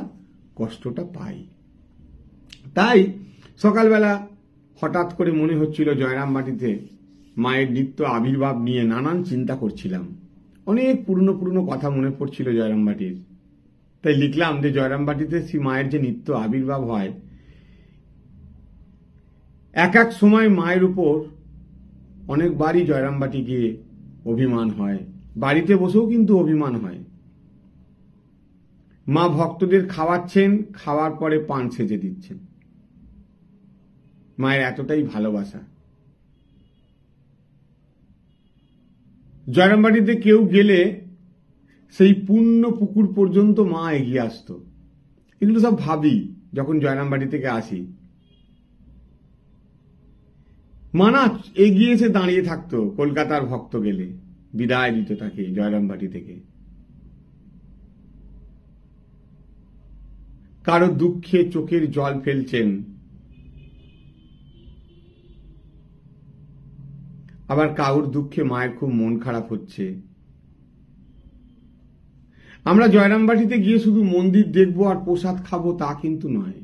কষ্টটা পাই তাই সকালবেলা হঠাৎ করে মনে হচ্ছিল জয়রাম বাটিতে মায়ের নিত্য আবির্ভাব নিয়ে নানান চিন্তা করছিলাম অনেক পুরনো পুরনো কথা মনে পড়ছিল জয়রাম বাটির তাই লিখলাম যে জয়রামবাটিতে শ্রী মায়ের যে নিত্য আবির্ভাব হয় এক এক সময় মায়ের উপর অনেকবারই জয়রামবাটি গিয়ে অভিমান হয় বাড়িতে বসেও কিন্তু অভিমান হয় মা ভক্তদের খাওয়াচ্ছেন খাওয়ার পরে পান সেজে দিচ্ছেন মায়ের এতটাই ভালোবাসা জয়রামবাটিতে কেউ গেলে সেই পূর্ণ পুকুর পর্যন্ত মা এগিয়ে আসতো এগুলো সব ভাবি যখন জয়রামবাড়ি থেকে আসি মানা এগিয়ে এসে দাঁড়িয়ে থাকতো কলকাতার ভক্ত গেলে বিদায় দিত তাকে জয়রামবাটি থেকে কারো দুঃখে চোখের জল ফেলছেন আবার কারোর দুঃখে মায়ের খুব মন খারাপ হচ্ছে আমরা জয়রামবাটিতে গিয়ে শুধু মন্দির দেখব আর প্রসাদ খাবো তা কিন্তু নয়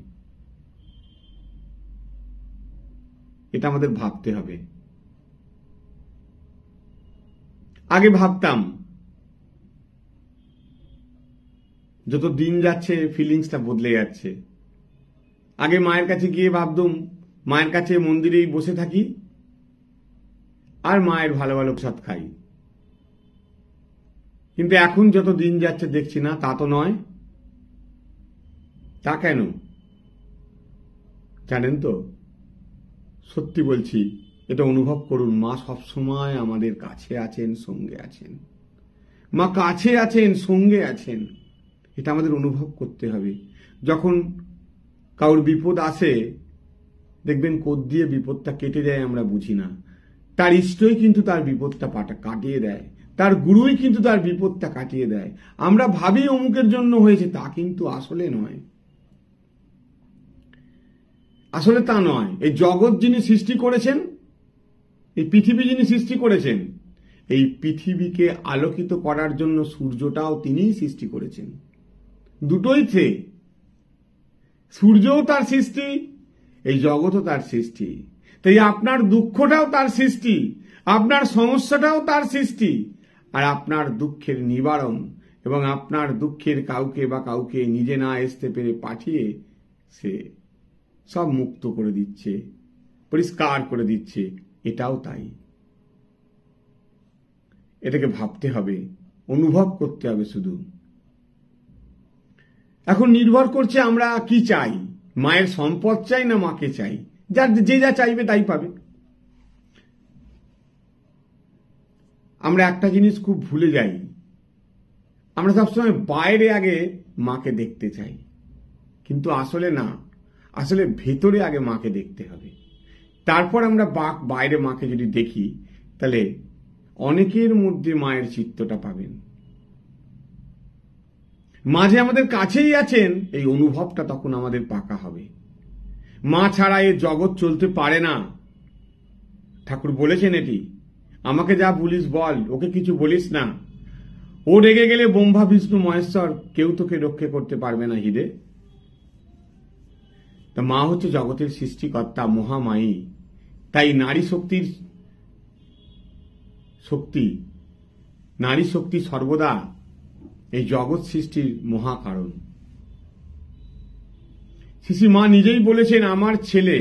এটা আমাদের ভাবতে হবে আগে ভাবতাম যত দিন যাচ্ছে ফিলিংসটা বদলে যাচ্ছে আগে মায়ের কাছে গিয়ে ভাবতাম মায়ের কাছে মন্দিরেই বসে থাকি আর মায়ের ভালো ভালো প্রসাদ খাই কিন্তু এখন যত দিন যাচ্ছে দেখছি না তা তো নয় তা কেন জানেন তো সত্যি বলছি এটা অনুভব করুন মা সবসময় আমাদের কাছে আছেন সঙ্গে আছেন মা কাছে আছেন সঙ্গে আছেন এটা আমাদের অনুভব করতে হবে যখন কারোর বিপদ আসে দেখবেন কোদ দিয়ে বিপদটা কেটে দেয় আমরা বুঝি না তার ইষ্টই কিন্তু তার বিপদটা পাটা কাটিয়ে দেয় তার গুরুই কিন্তু তার বিপদটা কাটিয়ে দেয় আমরা ভাবি অমুকের জন্য হয়েছে তা কিন্তু আসলে নয় আসলে তা নয় এই জগৎ যিনি সৃষ্টি করেছেন এই পৃথিবী যিনি সৃষ্টি করেছেন এই পৃথিবীকে আলোকিত করার জন্য সূর্যটাও তিনিই সৃষ্টি করেছেন দুটোই থে সূর্যও তার সৃষ্টি এই জগৎও তার সৃষ্টি তাই আপনার দুঃখটাও তার সৃষ্টি আপনার সমস্যাটাও তার সৃষ্টি আর আপনার দুঃখের নিবারণ এবং আপনার দুঃখের কাউকে বা কাউকে নিজে না আসতে পেরে পাঠিয়ে সে সব মুক্ত করে দিচ্ছে পরিষ্কার করে দিচ্ছে এটাও তাই এটাকে ভাবতে হবে অনুভব করতে হবে শুধু এখন নির্ভর করছে আমরা কি চাই মায়ের সম্পদ চাই না মাকে চাই যার যে যা চাইবে তাই পাবে আমরা একটা জিনিস খুব ভুলে যাই আমরা সবসময় বাইরে আগে মাকে দেখতে চাই কিন্তু আসলে না আসলে ভেতরে আগে মাকে দেখতে হবে তারপর আমরা বাক বাইরে মাকে যদি দেখি তাহলে অনেকের মধ্যে মায়ের চিত্তটা পাবেন মাঝে আমাদের কাছেই আছেন এই অনুভবটা তখন আমাদের পাকা হবে মা ছাড়া এ জগৎ চলতে পারে না ঠাকুর বলেছেন এটি আমাকে যা বলিস বল ওকে কিছু বলিস না ও রেগে গেলে ব্রহ্মা বিষ্ণু মহেশ্বর কেউ তোকে রক্ষে করতে পারবে না হিদে তা মা হচ্ছে জগতের সৃষ্টিকর্তা মহামায়ী তাই নারী শক্তির শক্তি নারী শক্তি সর্বদা এই জগৎ সৃষ্টির মহা কারণ শিশি মা নিজেই বলেছেন আমার ছেলে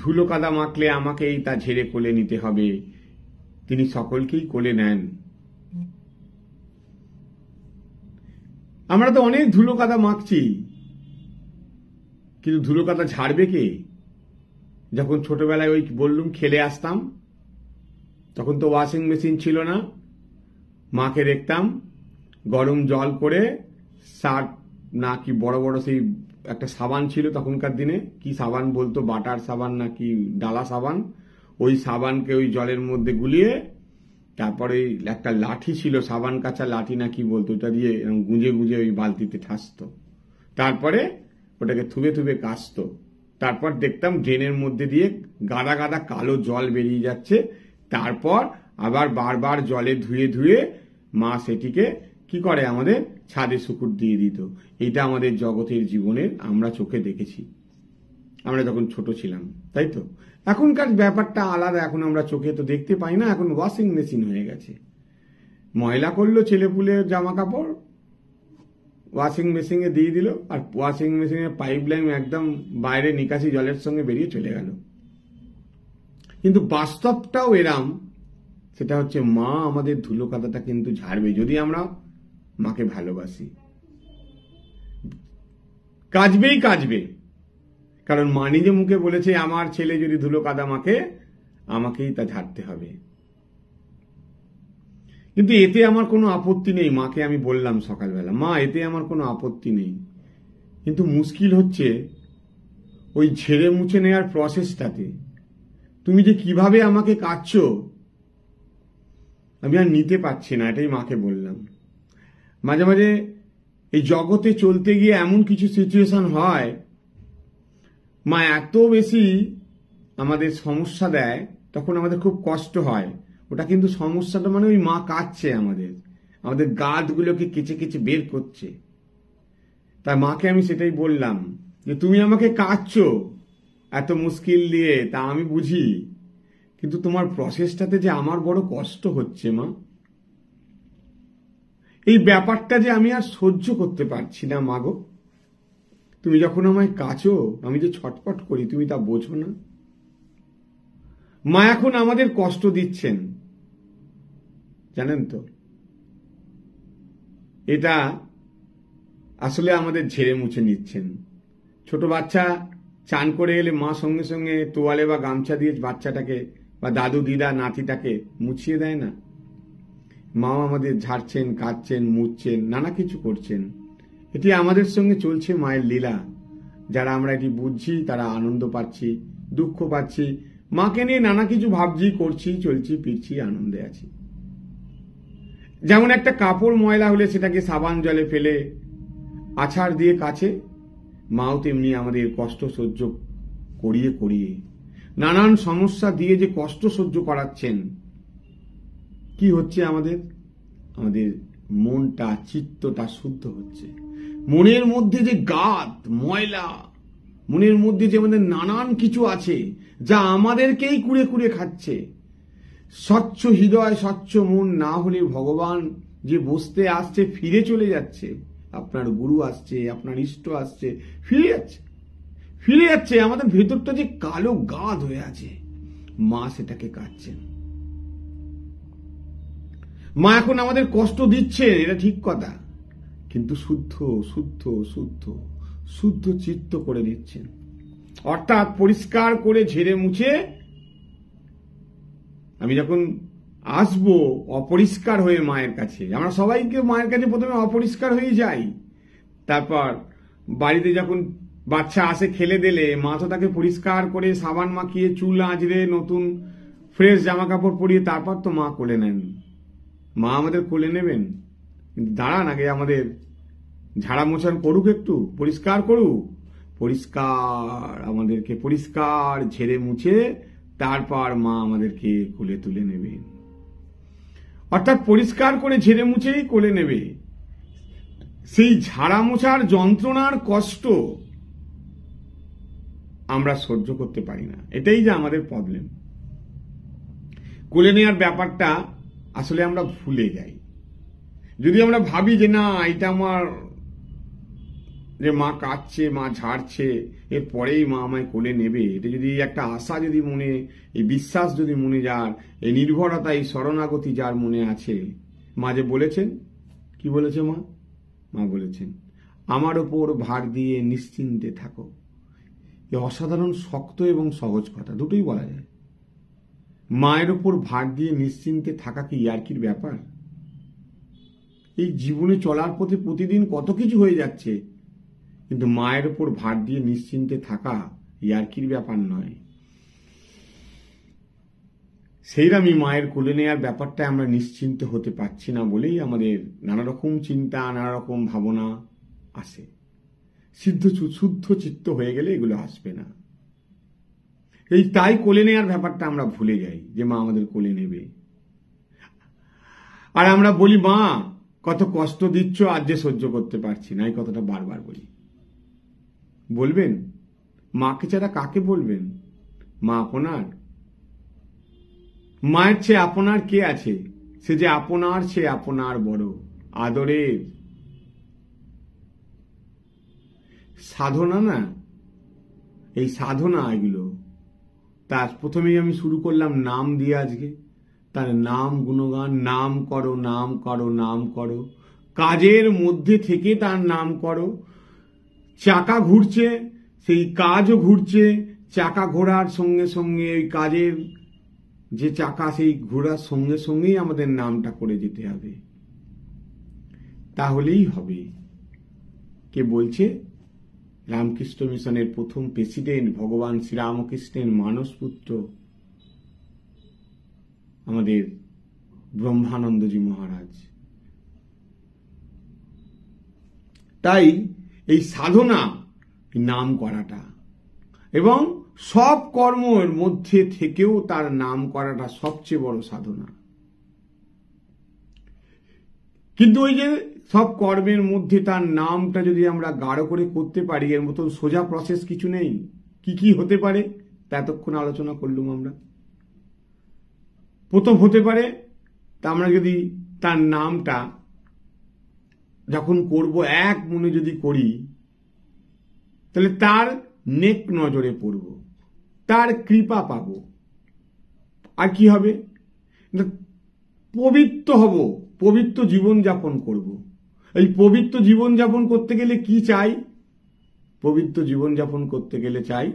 ধুলো কাদা মাখলে আমাকেই তা ঝেড়ে কোলে নিতে হবে তিনি সকলকেই কোলে নেন আমরা তো অনেক ধুলো কাদা মাখছি কিন্তু ধুলো কাদা ঝাড়বে কে যখন ছোটবেলায় ওই বললুম খেলে আসতাম তখন তো ওয়াশিং মেশিন ছিল না মাকে দেখতাম গরম জল করে সার্ফ না কি বড় বড় সেই একটা সাবান ছিল তখনকার দিনে কি সাবান বলতো বাটার সাবান না কি ডালা সাবান ওই সাবানকে ওই জলের মধ্যে গুলিয়ে তারপরে একটা লাঠি ছিল সাবান কাঁচা লাঠি না কি বলতো ওটা দিয়ে গুঁজে গুঁজে ওই বালতিতে ঠাসত তারপরে ওটাকে থুবে থুবে কাচত তারপর দেখতাম ড্রেনের মধ্যে দিয়ে গাদা গাদা কালো জল বেরিয়ে যাচ্ছে তারপর আবার বারবার জলে ধুয়ে ধুয়ে মা সেটিকে কি করে আমাদের ছাদে শুকুর দিয়ে দিত এটা আমাদের জগতের জীবনের আমরা চোখে দেখেছি আমরা যখন ছোট ছিলাম তাই তো এখনকার ব্যাপারটা আলাদা এখন আমরা চোখে তো দেখতে পাই না এখন ওয়াশিং মেশিন হয়ে গেছে ময়লা করলো ছেলেপুলের জামা কাপড় ওয়াশিং মেশিনে দিয়ে দিল আর ওয়াশিং মেশিনের পাইপ লাইন একদম বাইরে নিকাশি জলের সঙ্গে বেরিয়ে চলে গেল কিন্তু বাস্তবটাও এরাম সেটা হচ্ছে মা আমাদের ধুলো কাদাটা কিন্তু ঝাড়বে যদি আমরা মাকে ভালোবাসি কাজবেই কাজবে কারণ মা নিজে মুখে বলেছে আমার ছেলে যদি ধুলো কাদা মাখে আমাকেই তা ঝাড়তে হবে কিন্তু এতে আমার কোনো আপত্তি নেই মাকে আমি বললাম সকালবেলা মা এতে আমার কোনো আপত্তি নেই কিন্তু মুশকিল হচ্ছে ওই ঝেড়ে মুছে নেওয়ার প্রসেসটাতে তুমি যে কিভাবে আমাকে কাটছ আমি আর নিতে পারছি না এটাই মাকে বললাম মাঝে মাঝে এই জগতে চলতে গিয়ে এমন কিছু সিচুয়েশন হয় মা এত বেশি আমাদের সমস্যা দেয় তখন আমাদের খুব কষ্ট হয় ওটা কিন্তু সমস্যাটা মানে ওই মা কাঁদছে আমাদের আমাদের গাদগুলোকে কেচে কেচে বের করছে তাই মাকে আমি সেটাই বললাম যে তুমি আমাকে কাঁদছ এত মুশকিল দিয়ে তা আমি বুঝি কিন্তু তোমার প্রসেসটাতে যে আমার বড় কষ্ট হচ্ছে মা এই ব্যাপারটা যে আমি আর সহ্য করতে পারছি না মাগো তুমি যখন আমায় কাচো আমি যে ছটপট করি তুমি তা বোঝো না মা এখন আমাদের কষ্ট দিচ্ছেন জানেন তো এটা আসলে আমাদের ঝেড়ে মুছে নিচ্ছেন ছোট বাচ্চা চান করে এলে মা সঙ্গে সঙ্গে তোয়ালে বা গামছা দিয়ে বাচ্চাটাকে বা দাদু দিদা নাতিটাকে মুছিয়ে দেয় না মাও আমাদের ঝাড়ছেন কাঁদছেন মুছছেন নানা কিছু করছেন এটি আমাদের সঙ্গে চলছে মায়ের লীলা যারা আমরা এটি বুঝছি তারা আনন্দ পাচ্ছি দুঃখ পাচ্ছি মাকে নিয়ে নানা কিছু ভাবছি করছি চলছি ফিরছি আনন্দে আছি যেমন একটা কাপড় ময়লা হলে সেটাকে সাবান জলে ফেলে আছাড় দিয়ে কাছে মাও তেমনি আমাদের কষ্ট সহ্য করিয়ে করিয়ে নানান সমস্যা দিয়ে যে কষ্ট সহ্য করাচ্ছেন কি হচ্ছে আমাদের আমাদের মনটা চিত্তটা শুদ্ধ হচ্ছে মনের মধ্যে যে গাত ময়লা মনের মধ্যে যে আমাদের নানান কিছু আছে যা আমাদেরকেই কুড়ে কুড়ে খাচ্ছে স্বচ্ছ হৃদয় স্বচ্ছ মন না হলে ভগবান যে বসতে আসছে ফিরে চলে যাচ্ছে আপনার গুরু আসছে আপনার ইষ্ট আসছে ফিরে যাচ্ছে ফিরে যাচ্ছে আমাদের ভেতরটা যে কালো গাদ হয়ে আছে মা সেটাকে কাটছেন মা এখন আমাদের কষ্ট দিচ্ছেন এটা ঠিক কথা কিন্তু শুদ্ধ শুদ্ধ শুদ্ধ শুদ্ধ চিত্ত করে দিচ্ছেন অর্থাৎ পরিষ্কার করে ঝেড়ে মুছে আমি যখন আসব অপরিষ্কার হয়ে মায়ের কাছে আমরা সবাইকে মায়ের কাছে প্রথমে অপরিষ্কার হয়ে যাই তারপর বাড়িতে যখন বাচ্চা আসে খেলে দিলে মা তো তাকে পরিষ্কার করে সাবান মাখিয়ে চুল আঁচড়ে নতুন ফ্রেশ জামা কাপড় পরিয়ে তারপর তো মা কোলে নেন মা আমাদের কোলে নেবেন কিন্তু দাঁড়ান আগে আমাদের ঝাড়া মোছান করুক একটু পরিষ্কার করুক পরিষ্কার আমাদেরকে পরিষ্কার ঝেড়ে মুছে তারপর মা আমাদেরকে কোলে তুলে নেবেন অর্থাৎ পরিষ্কার করে ঝেড়ে মুছেই কোলে নেবে সেই ঝাড়া মোছার যন্ত্রণার কষ্ট আমরা সহ্য করতে পারি না এটাই যে আমাদের প্রবলেম কোলে নেওয়ার ব্যাপারটা আসলে আমরা ভুলে যাই যদি আমরা ভাবি যে না এটা আমার যে মা কাঁদছে মা ঝাড়ছে এর পরেই মা আমায় কোলে নেবে এটা যদি একটা আশা যদি মনে এই বিশ্বাস যদি মনে যার এই নির্ভরতা এই শরণাগতি যার মনে আছে মা যে বলেছেন কি বলেছে মা মা বলেছেন আমার ওপর ভার দিয়ে নিশ্চিন্তে থাকো এ অসাধারণ শক্ত এবং সহজ কথা দুটোই বলা যায় মায়ের ওপর ভার দিয়ে নিশ্চিন্তে থাকা কি ইয়ার্কির ব্যাপার এই জীবনে চলার পথে প্রতিদিন কত কিছু হয়ে যাচ্ছে কিন্তু মায়ের ওপর ভার দিয়ে নিশ্চিন্তে থাকা ইয়ার্কির ব্যাপার নয় সেইরামই মায়ের কোলে নেওয়ার ব্যাপারটা আমরা নিশ্চিন্ত হতে পারছি না বলেই আমাদের নানা রকম চিন্তা নানা রকম ভাবনা আসে সিদ্ধ শুদ্ধ চিত্ত হয়ে গেলে এগুলো আসবে না এই তাই কোলে নেওয়ার ব্যাপারটা আমরা ভুলে যাই যে মা আমাদের কোলে নেবে আর আমরা বলি মা কত কষ্ট দিচ্ছ আজ যে সহ্য করতে পারছি না এই কথাটা বারবার বলি বলবেন মাকে ছাড়া কাকে বলবেন মা আপনার মায়ের চেয়ে আপনার কে আছে সে যে আপনার সে আপনার বড় আদরের সাধনা না এই সাধনা এগুলো তার প্রথমেই আমি শুরু করলাম নাম দিয়ে আজকে তার নাম গুণগান নাম করো নাম করো নাম করো কাজের মধ্যে থেকে তার নাম করো চাকা ঘুরছে সেই কাজও ঘুরছে চাকা ঘোরার সঙ্গে সঙ্গে ওই কাজের যে চাকা সেই ঘোরার সঙ্গে সঙ্গেই আমাদের নামটা করে যেতে হবে তাহলেই হবে কে বলছে রামকৃষ্ণ মিশনের প্রথম প্রেসিডেন্ট ভগবান শ্রীরামকৃষ্ণের মানসপুত্র আমাদের ব্রহ্মানন্দজি মহারাজ তাই এই সাধনা নাম করাটা এবং সব কর্মের মধ্যে থেকেও তার নাম করাটা সবচেয়ে বড় সাধনা কিন্তু ওই যে সব কর্মের মধ্যে তার নামটা যদি আমরা গাঢ় করে করতে পারি এর মতন সোজা প্রসেস কিছু নেই কি কি হতে পারে তা এতক্ষণ আলোচনা করলুম আমরা প্রথম হতে পারে তা আমরা যদি তার নামটা যখন করব এক মনে যদি করি তাহলে তার নেক নজরে পড়ব তার কৃপা পাব আর কি হবে পবিত্র হব পবিত্র জীবন যাপন করব এই পবিত্র জীবন যাপন করতে গেলে কি চাই পবিত্র জীবন যাপন করতে গেলে চাই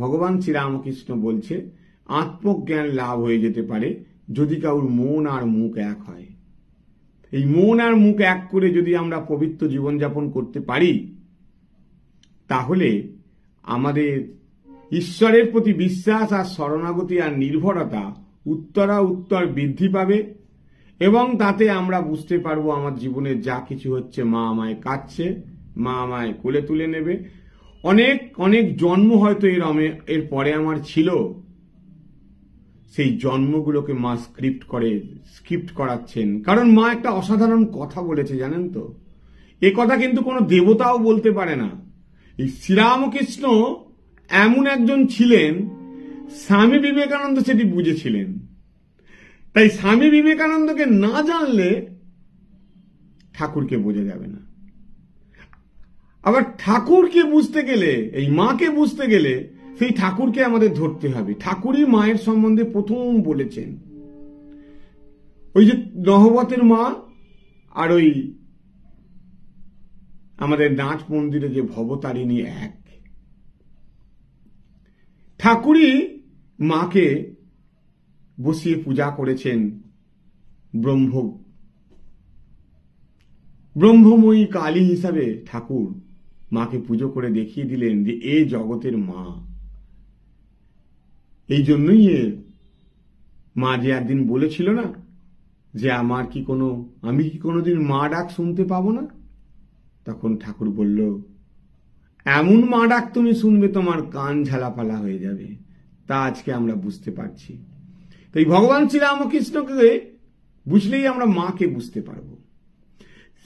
ভগবান শ্রীরামকৃষ্ণ বলছে আত্মজ্ঞান লাভ হয়ে যেতে পারে যদি কারুর মন আর মুখ এক হয় এই মন আর মুখ এক করে যদি আমরা পবিত্র জীবনযাপন করতে পারি তাহলে আমাদের ঈশ্বরের প্রতি বিশ্বাস আর শরণাগতি আর নির্ভরতা উত্তরা উত্তর বৃদ্ধি পাবে এবং তাতে আমরা বুঝতে পারবো আমার জীবনে যা কিছু হচ্ছে মা আমায় কাঁদছে মা আমায় কোলে তুলে নেবে অনেক অনেক জন্ম হয়তো এর এর পরে আমার ছিল সেই জন্মগুলোকে মা স্ক্রিপ্ট করে স্ক্রিপ্ট করাচ্ছেন কারণ মা একটা অসাধারণ কথা বলেছে জানেন তো এ কথা কিন্তু কোনো দেবতাও বলতে পারে না এই শ্রীরামকৃষ্ণ এমন একজন ছিলেন স্বামী বিবেকানন্দ সেটি বুঝেছিলেন তাই স্বামী বিবেকানন্দকে না জানলে ঠাকুরকে বোঝা যাবে না আবার ঠাকুরকে বুঝতে গেলে এই মাকে বুঝতে গেলে সেই ঠাকুরকে আমাদের ধরতে হবে ঠাকুরই মায়ের সম্বন্ধে প্রথম বলেছেন ওই যে নহবতের মা আর ওই আমাদের নাচ মন্দিরে যে ভবতারিণী এক ঠাকুরই মাকে বসিয়ে পূজা করেছেন ব্রহ্ম ব্রহ্মময়ী কালী হিসাবে ঠাকুর মাকে পুজো করে দেখিয়ে দিলেন যে এ জগতের মা এই জন্যই মা যে একদিন বলেছিল না যে আমার কি কোনো আমি কি কোনোদিন মা ডাক শুনতে পাবো না তখন ঠাকুর বলল এমন মা ডাক তুমি শুনবে তোমার কান ঝালাপালা হয়ে যাবে তা আজকে আমরা বুঝতে পারছি তো এই ভগবান শ্রীরামকৃষ্ণকে বুঝলেই আমরা মাকে বুঝতে পারব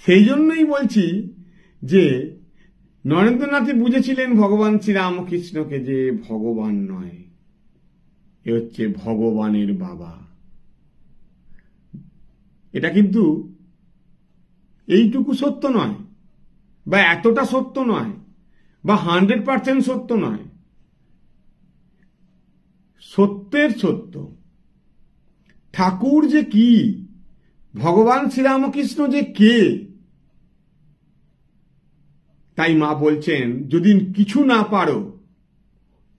সেই জন্যই বলছি যে নরেন্দ্রনাথই বুঝেছিলেন ভগবান শ্রীরামকৃষ্ণকে যে ভগবান নয় এ হচ্ছে ভগবানের বাবা এটা কিন্তু এইটুকু সত্য নয় বা এতটা সত্য নয় বা হান্ড্রেড পার্সেন্ট সত্য নয় সত্যের সত্য ঠাকুর যে কি ভগবান শ্রীরামকৃষ্ণ যে কে তাই মা বলছেন যদি কিছু না পারো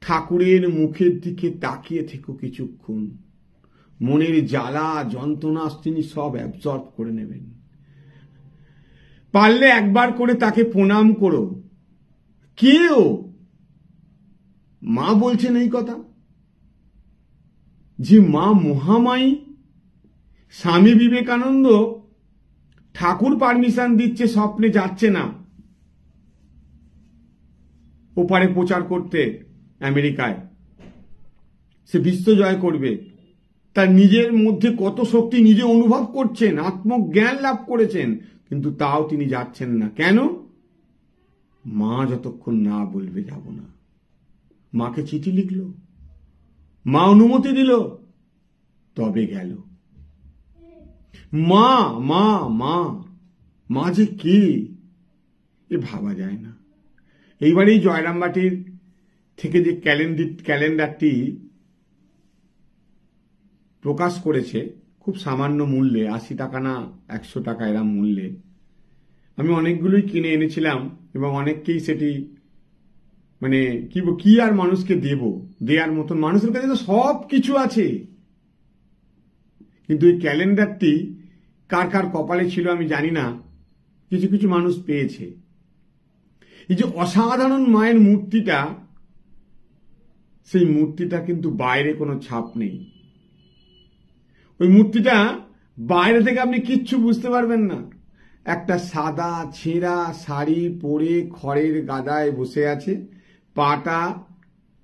ঠাকুরের মুখের দিকে তাকিয়ে থেকো কিছুক্ষণ মনের জ্বালা যন্ত্রণা তিনি সব অ্যাবজর্ব করে নেবেন পারলে একবার করে তাকে প্রণাম করো কেও মা বলছেন এই কথা যে মা মহামায়ী স্বামী বিবেকানন্দ ঠাকুর পারমিশন দিচ্ছে স্বপ্নে যাচ্ছে না ওপারে প্রচার করতে আমেরিকায় সে বিশ্ব জয় করবে তার নিজের মধ্যে কত শক্তি নিজে অনুভব করছেন আত্মজ্ঞান লাভ করেছেন কিন্তু তাও তিনি যাচ্ছেন না কেন মা যতক্ষণ না বলবে যাব না মাকে চিঠি লিখল মা অনুমতি দিল তবে গেল মা মা মা মা যে কে এ ভাবা যায় না এইবারেই জয়রামবাটির থেকে যে ক্যালেন্ডার ক্যালেন্ডারটি প্রকাশ করেছে খুব সামান্য মূল্যে আশি টাকা না একশো টাকা এরম মূল্যে আমি অনেকগুলোই কিনে এনেছিলাম এবং অনেককেই সেটি মানে কি কি আর মানুষকে দেব দেওয়ার মতন মানুষের কাছে তো সব কিছু আছে কিন্তু এই ক্যালেন্ডারটি কার কার কপালে ছিল আমি জানি না কিছু কিছু মানুষ পেয়েছে এই যে অসাধারণ মায়ের মূর্তিটা সেই মূর্তিটা কিন্তু বাইরে কোনো ছাপ নেই ওই মূর্তিটা বাইরে থেকে আপনি কিচ্ছু বুঝতে পারবেন না একটা সাদা ছেঁড়া শাড়ি পরে খড়ের গাদায় বসে আছে পাটা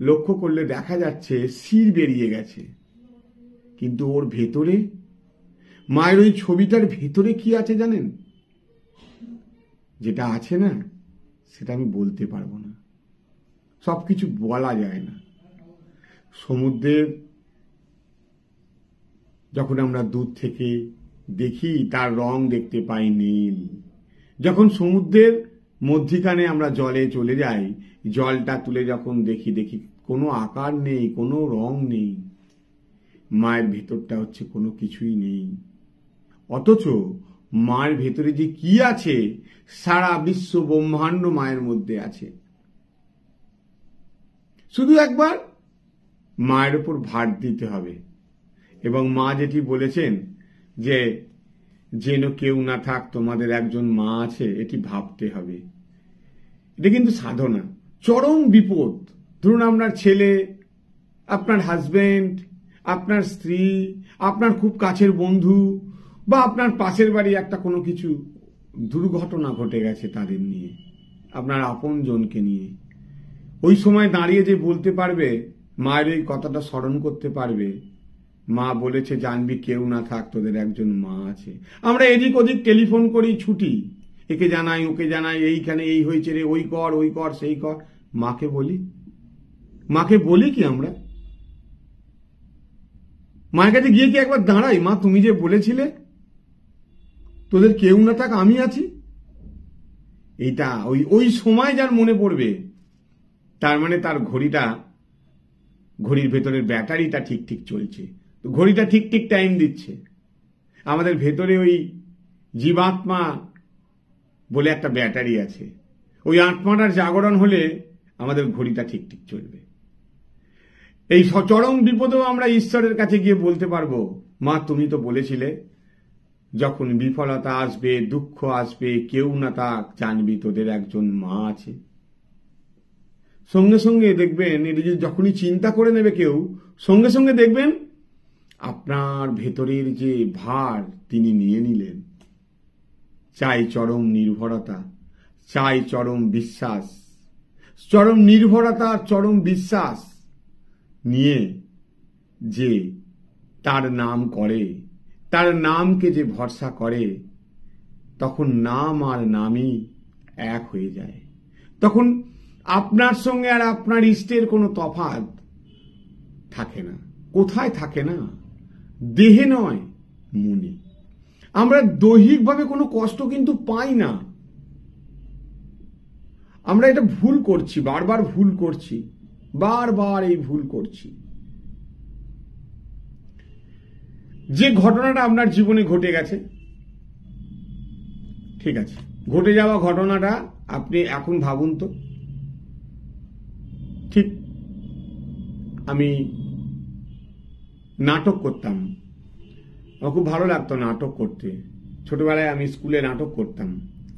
লক্ষ্য করলে দেখা যাচ্ছে শির বেরিয়ে গেছে কিন্তু ওর ভেতরে মায়ের ওই ছবিটার ভেতরে কি আছে জানেন যেটা আছে না সেটা আমি বলতে পারবো না সব কিছু বলা যায় না সমুদ্রের যখন আমরা দূর থেকে দেখি তার রং দেখতে পাই নীল যখন সমুদ্রের মধ্যিখানে আমরা জলে চলে যাই জলটা তুলে যখন দেখি দেখি কোনো আকার নেই কোনো রং নেই মায়ের ভেতরটা হচ্ছে কোনো কিছুই নেই অথচ মায়ের ভেতরে যে কি আছে সারা বিশ্ব ব্রহ্মাণ্ড মায়ের মধ্যে আছে শুধু একবার মায়ের উপর ভার দিতে হবে এবং মা যেটি বলেছেন যে যেন কেউ না থাক তোমাদের একজন মা আছে এটি ভাবতে হবে এটা কিন্তু সাধনা চরম বিপদ ধরুন আপনার ছেলে আপনার হাজবেন্ড আপনার স্ত্রী আপনার খুব কাছের বন্ধু বা আপনার পাশের বাড়ি একটা কোনো কিছু দুর্ঘটনা ঘটে গেছে তাদের নিয়ে আপনার আপনজনকে নিয়ে ওই সময় দাঁড়িয়ে যে বলতে পারবে মায়ের এই কথাটা স্মরণ করতে পারবে মা বলেছে জানবি কেউ না থাক তোদের একজন মা আছে আমরা এদিক ওদিক টেলিফোন করি ছুটি একে জানাই ওকে জানাই এইখানে এই হয়েছে রে ওই কর ওই কর সেই কর মাকে বলি মাকে বলি কি আমরা মায়ের কাছে গিয়ে কি একবার দাঁড়াই মা তুমি যে বলেছিলে তোদের কেউ না থাক আমি আছি এইটা ওই ওই সময় যার মনে পড়বে তার মানে তার ঘড়িটা ঘড়ির ভেতরের ব্যাটারিটা ঠিক ঠিক চলছে তো ঘড়িটা ঠিক ঠিক টাইম দিচ্ছে আমাদের ভেতরে ওই জীবাত্মা বলে একটা ব্যাটারি আছে ওই আত্মাটার জাগরণ হলে আমাদের ঘড়িটা ঠিক ঠিক চলবে এই সচরম বিপদেও আমরা ঈশ্বরের কাছে গিয়ে বলতে পারবো মা তুমি তো বলেছিলে যখন বিফলতা আসবে দুঃখ আসবে কেউ না তা জানবি তোদের একজন মা আছে সঙ্গে সঙ্গে দেখবেন এটা যদি যখনই চিন্তা করে নেবে কেউ সঙ্গে সঙ্গে দেখবেন আপনার ভেতরের যে ভার তিনি নিয়ে নিলেন চাই চরম নির্ভরতা চাই চরম বিশ্বাস চরম নির্ভরতা চরম বিশ্বাস নিয়ে যে তার নাম করে তার নামকে যে ভরসা করে তখন নাম আর নামই এক হয়ে যায় তখন আপনার সঙ্গে আর আপনার ইষ্টের কোনো তফাত থাকে না কোথায় থাকে না দেহে নয় মনে আমরা দৈহিকভাবে কোনো কষ্ট কিন্তু পাই না আমরা এটা ভুল করছি বারবার ভুল করছি বারবার এই ভুল করছি যে ঘটনাটা আপনার জীবনে ঘটে গেছে ঠিক আছে ঘটে যাওয়া ঘটনাটা আপনি এখন ভাবুন তো ঠিক আমি নাটক করতাম আমার খুব ভালো লাগতো নাটক করতে ছোটবেলায় আমি স্কুলে নাটক করতাম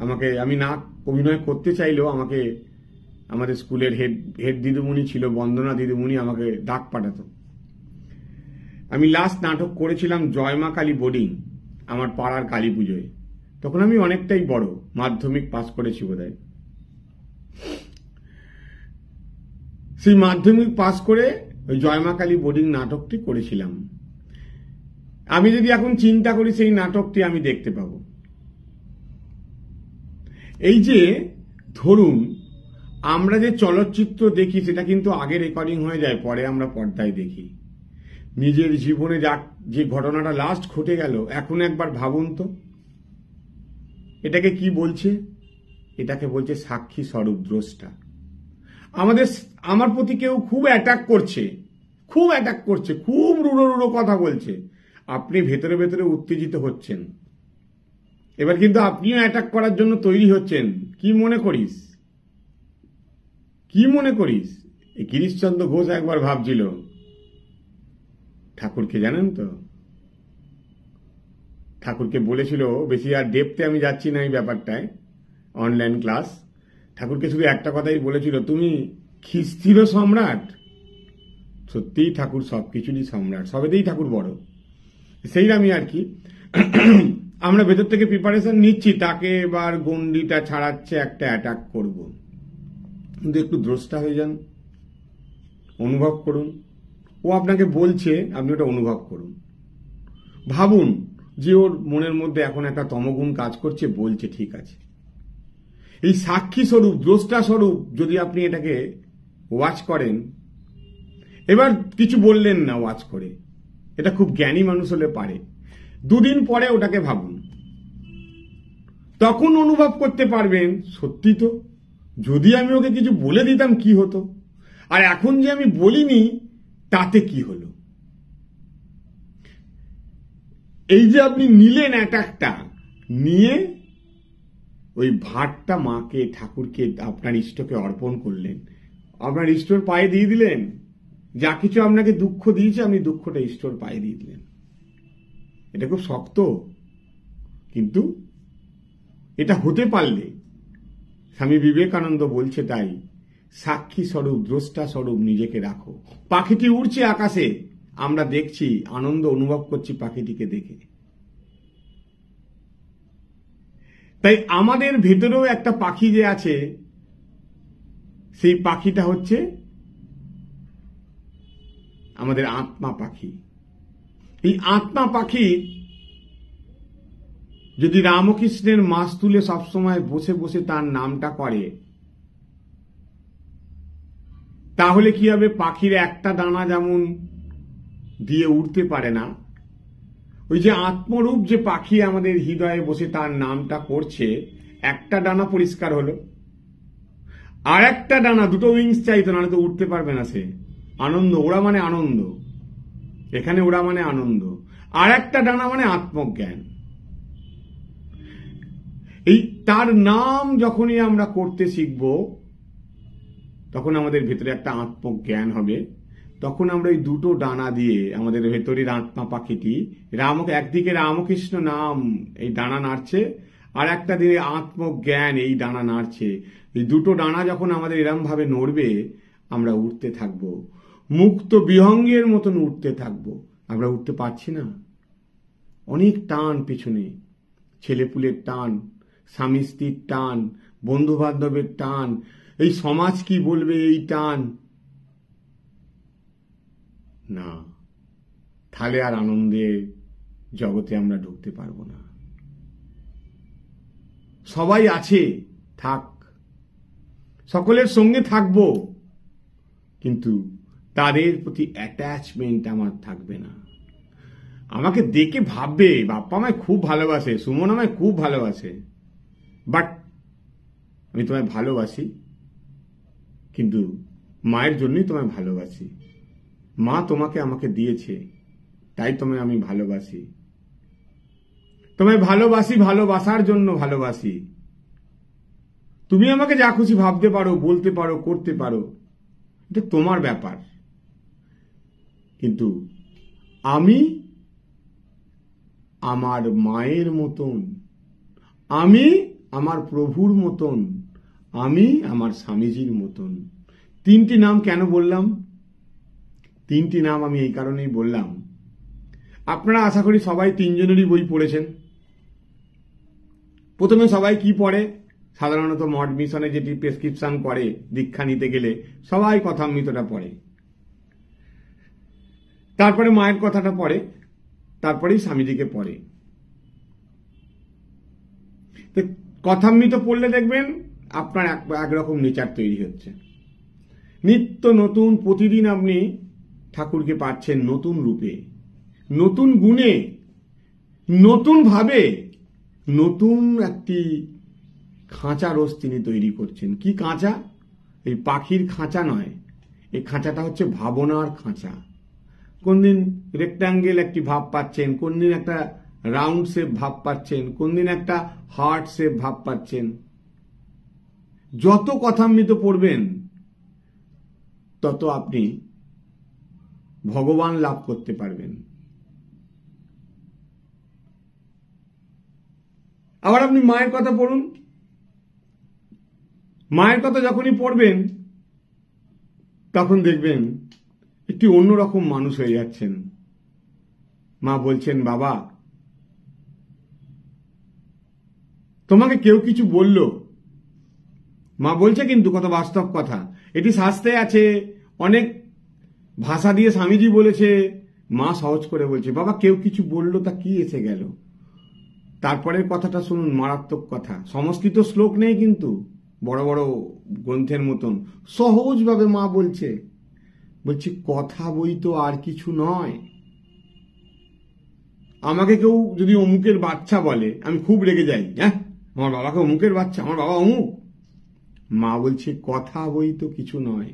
আমাকে আমি না অভিনয় করতে চাইলেও আমাকে আমাদের স্কুলের হেড হেড দিদিমণি ছিল বন্দনা দিদিমণি আমাকে ডাক পাঠাতো আমি লাস্ট নাটক করেছিলাম জয়মা কালী বোর্ডিং আমার পাড়ার কালী পুজোয় তখন আমি অনেকটাই বড় মাধ্যমিক পাস করেছি বোধহয় সেই মাধ্যমিক পাশ করে ওই জয়মাকালী বোর্ডিং নাটকটি করেছিলাম আমি যদি এখন চিন্তা করি সেই নাটকটি আমি দেখতে পাব এই যে ধরুন আমরা যে চলচ্চিত্র দেখি সেটা কিন্তু আগে রেকর্ডিং হয়ে যায় পরে আমরা পর্দায় দেখি নিজের জীবনে যা যে ঘটনাটা লাস্ট ঘটে গেল এখন একবার ভাবুন তো এটাকে কি বলছে এটাকে বলছে সাক্ষী স্বরূপ দ্রষ্টা আমাদের আমার প্রতি কেউ খুব অ্যাটাক করছে খুব অ্যাটাক করছে খুব রুড়ো রুড়ো কথা বলছে আপনি ভেতরে ভেতরে উত্তেজিত হচ্ছেন এবার কিন্তু আপনিও অ্যাটাক করার জন্য তৈরি হচ্ছেন কি মনে করিস কি মনে করিস এই গিরিশচন্দ্র ঘোষ একবার ভাবছিল ঠাকুরকে জানেন তো ঠাকুরকে বলেছিল বেশি আর ডেপতে আমি যাচ্ছি না এই ব্যাপারটায় অনলাইন ক্লাস ঠাকুরকে শুধু একটা কথাই বলেছিল তুমি খিস্তির সম্রাট সত্যিই ঠাকুর সব কিছুরই সম্রাট সবেতেই ঠাকুর বড় সেই আর কি আমরা ভেতর থেকে প্রিপারেশন নিচ্ছি তাকে এবার গন্ডিটা ছাড়াচ্ছে একটা অ্যাটাক করব কিন্তু একটু দ্রষ্টা হয়ে যান অনুভব করুন ও আপনাকে বলছে আপনি ওটা অনুভব করুন ভাবুন যে ওর মনের মধ্যে এখন একটা তমগুণ কাজ করছে বলছে ঠিক আছে এই সাক্ষী স্বরূপ দ্রষ্টা স্বরূপ যদি আপনি এটাকে ওয়াচ করেন এবার কিছু বললেন না ওয়াচ করে এটা খুব জ্ঞানী মানুষ হলে পারে দুদিন পরে ওটাকে ভাবুন তখন অনুভব করতে পারবেন সত্যি তো যদি আমি ওকে কিছু বলে দিতাম কি হতো আর এখন যে আমি বলিনি তাতে কি হলো এই যে আপনি নিলেন এক একটা নিয়ে ওই ভাতটা মাকে ঠাকুরকে আপনার ইষ্টকে অর্পণ করলেন আপনার ইষ্টর পায়ে দিয়ে দিলেন যা কিছু আপনাকে দুঃখ দিয়েছে আপনি দুঃখটা ইষ্টর পায়ে দিয়ে দিলেন এটা খুব শক্ত কিন্তু এটা হতে পারলে স্বামী বিবেকানন্দ বলছে তাই সাক্ষী স্বরূপ দ্রষ্টা স্বরূপ নিজেকে রাখো পাখিটি উড়ছে আকাশে আমরা দেখছি আনন্দ অনুভব করছি পাখিটিকে দেখে তাই আমাদের ভেতরেও একটা পাখি যে আছে সেই পাখিটা হচ্ছে আমাদের আত্মা পাখি এই আত্মা পাখি যদি রামকৃষ্ণের মাছ তুলে সবসময় বসে বসে তার নামটা করে তাহলে কি হবে পাখির একটা দানা যেমন দিয়ে উঠতে পারে না ওই যে আত্মরূপ যে পাখি আমাদের হৃদয়ে বসে তার নামটা করছে একটা ডানা পরিষ্কার হলো আর একটা ডানা দুটো উইংস চাইতো নাহলে তো উঠতে পারবে না সে আনন্দ ওরা মানে আনন্দ এখানে ওরা মানে আনন্দ আর একটা ডানা মানে আত্মজ্ঞান এই তার নাম যখনই আমরা করতে শিখব তখন আমাদের ভেতরে একটা আত্মজ্ঞান হবে তখন আমরা ওই দুটো ডানা দিয়ে আমাদের ভেতরের আত্মা পাখিটি রাম একদিকে রামকৃষ্ণ নাম এই ডানা নাড়ছে আর একটা দিকে আত্মজ্ঞান এই ডানা নাড়ছে এই দুটো ডানা যখন আমাদের এরম ভাবে নড়বে আমরা উঠতে থাকব মুক্ত বিহঙ্গের মতন উঠতে থাকব আমরা উঠতে পারছি না অনেক টান পিছনে ছেলেপুলের টান স্বামী স্ত্রীর টান বন্ধু বান্ধবের টান এই সমাজ কি বলবে এই টান না তাহলে আর আনন্দে জগতে আমরা ঢুকতে পারবো না সবাই আছে থাক সকলের সঙ্গে থাকব কিন্তু তাদের প্রতি অ্যাটাচমেন্ট আমার থাকবে না আমাকে দেখে ভাববে বাপ্পা আমায় খুব ভালোবাসে সুমন আমায় খুব ভালোবাসে বাট আমি তোমায় ভালোবাসি কিন্তু মায়ের জন্যই তোমায় ভালোবাসি মা তোমাকে আমাকে দিয়েছে তাই তোমায় আমি ভালোবাসি তোমায় ভালোবাসি ভালোবাসার জন্য ভালোবাসি তুমি আমাকে যা খুশি ভাবতে পারো বলতে পারো করতে পারো এটা তোমার ব্যাপার কিন্তু আমি আমার মায়ের মতন আমি আমার প্রভুর মতন আমি আমার স্বামীজির মতন তিনটি নাম কেন বললাম তিনটি নাম আমি এই কারণেই বললাম আপনারা আশা করি সবাই তিনজনেরই বই পড়েছেন প্রথমে সবাই কি পড়ে সাধারণত মড মিশনে যেটি প্রেসক্রিপশন করে দীক্ষা নিতে গেলে সবাই মৃতটা পড়ে তারপরে মায়ের কথাটা পড়ে তারপরেই স্বামীজিকে পড়ে কথামৃত পড়লে দেখবেন আপনার একরকম নেচার তৈরি হচ্ছে নিত্য নতুন প্রতিদিন আপনি ঠাকুরকে পাচ্ছেন নতুন রূপে নতুন গুণে নতুনভাবে নতুন একটি খাঁচা রস তিনি তৈরি করছেন কি খাঁচা এই পাখির খাঁচা নয় এই খাঁচাটা হচ্ছে ভাবনার খাঁচা কোনদিন রেক্ট্যাঙ্গেল একটি ভাব পাচ্ছেন কোনদিন একটা রাউন্ড শেপ ভাব পাচ্ছেন কোনদিন একটা হার্ট শেপ ভাব পাচ্ছেন যত কথামৃত পড়বেন তত আপনি ভগবান লাভ করতে পারবেন আবার আপনি মায়ের কথা পড়ুন মায়ের কথা যখনই পড়বেন তখন দেখবেন একটি অন্যরকম মানুষ হয়ে যাচ্ছেন মা বলছেন বাবা তোমাকে কেউ কিছু বলল মা বলছে কিন্তু কত বাস্তব কথা এটি শাস্তে আছে অনেক ভাষা দিয়ে স্বামীজি বলেছে মা সহজ করে বলছে বাবা কেউ কিছু বললো তা কি এসে গেল তারপরের কথাটা শুনুন মারাত্মক কথা সংস্কৃত শ্লোক নেই কিন্তু বড় বড় গ্রন্থের মতন সহজভাবে মা বলছে বলছে কথা বই তো আর কিছু নয় আমাকে কেউ যদি অমুকের বাচ্চা বলে আমি খুব রেগে যাই হ্যাঁ আমার বাবাকে অমুকের বাচ্চা আমার বাবা অমুক মা বলছে কথা বই তো কিছু নয়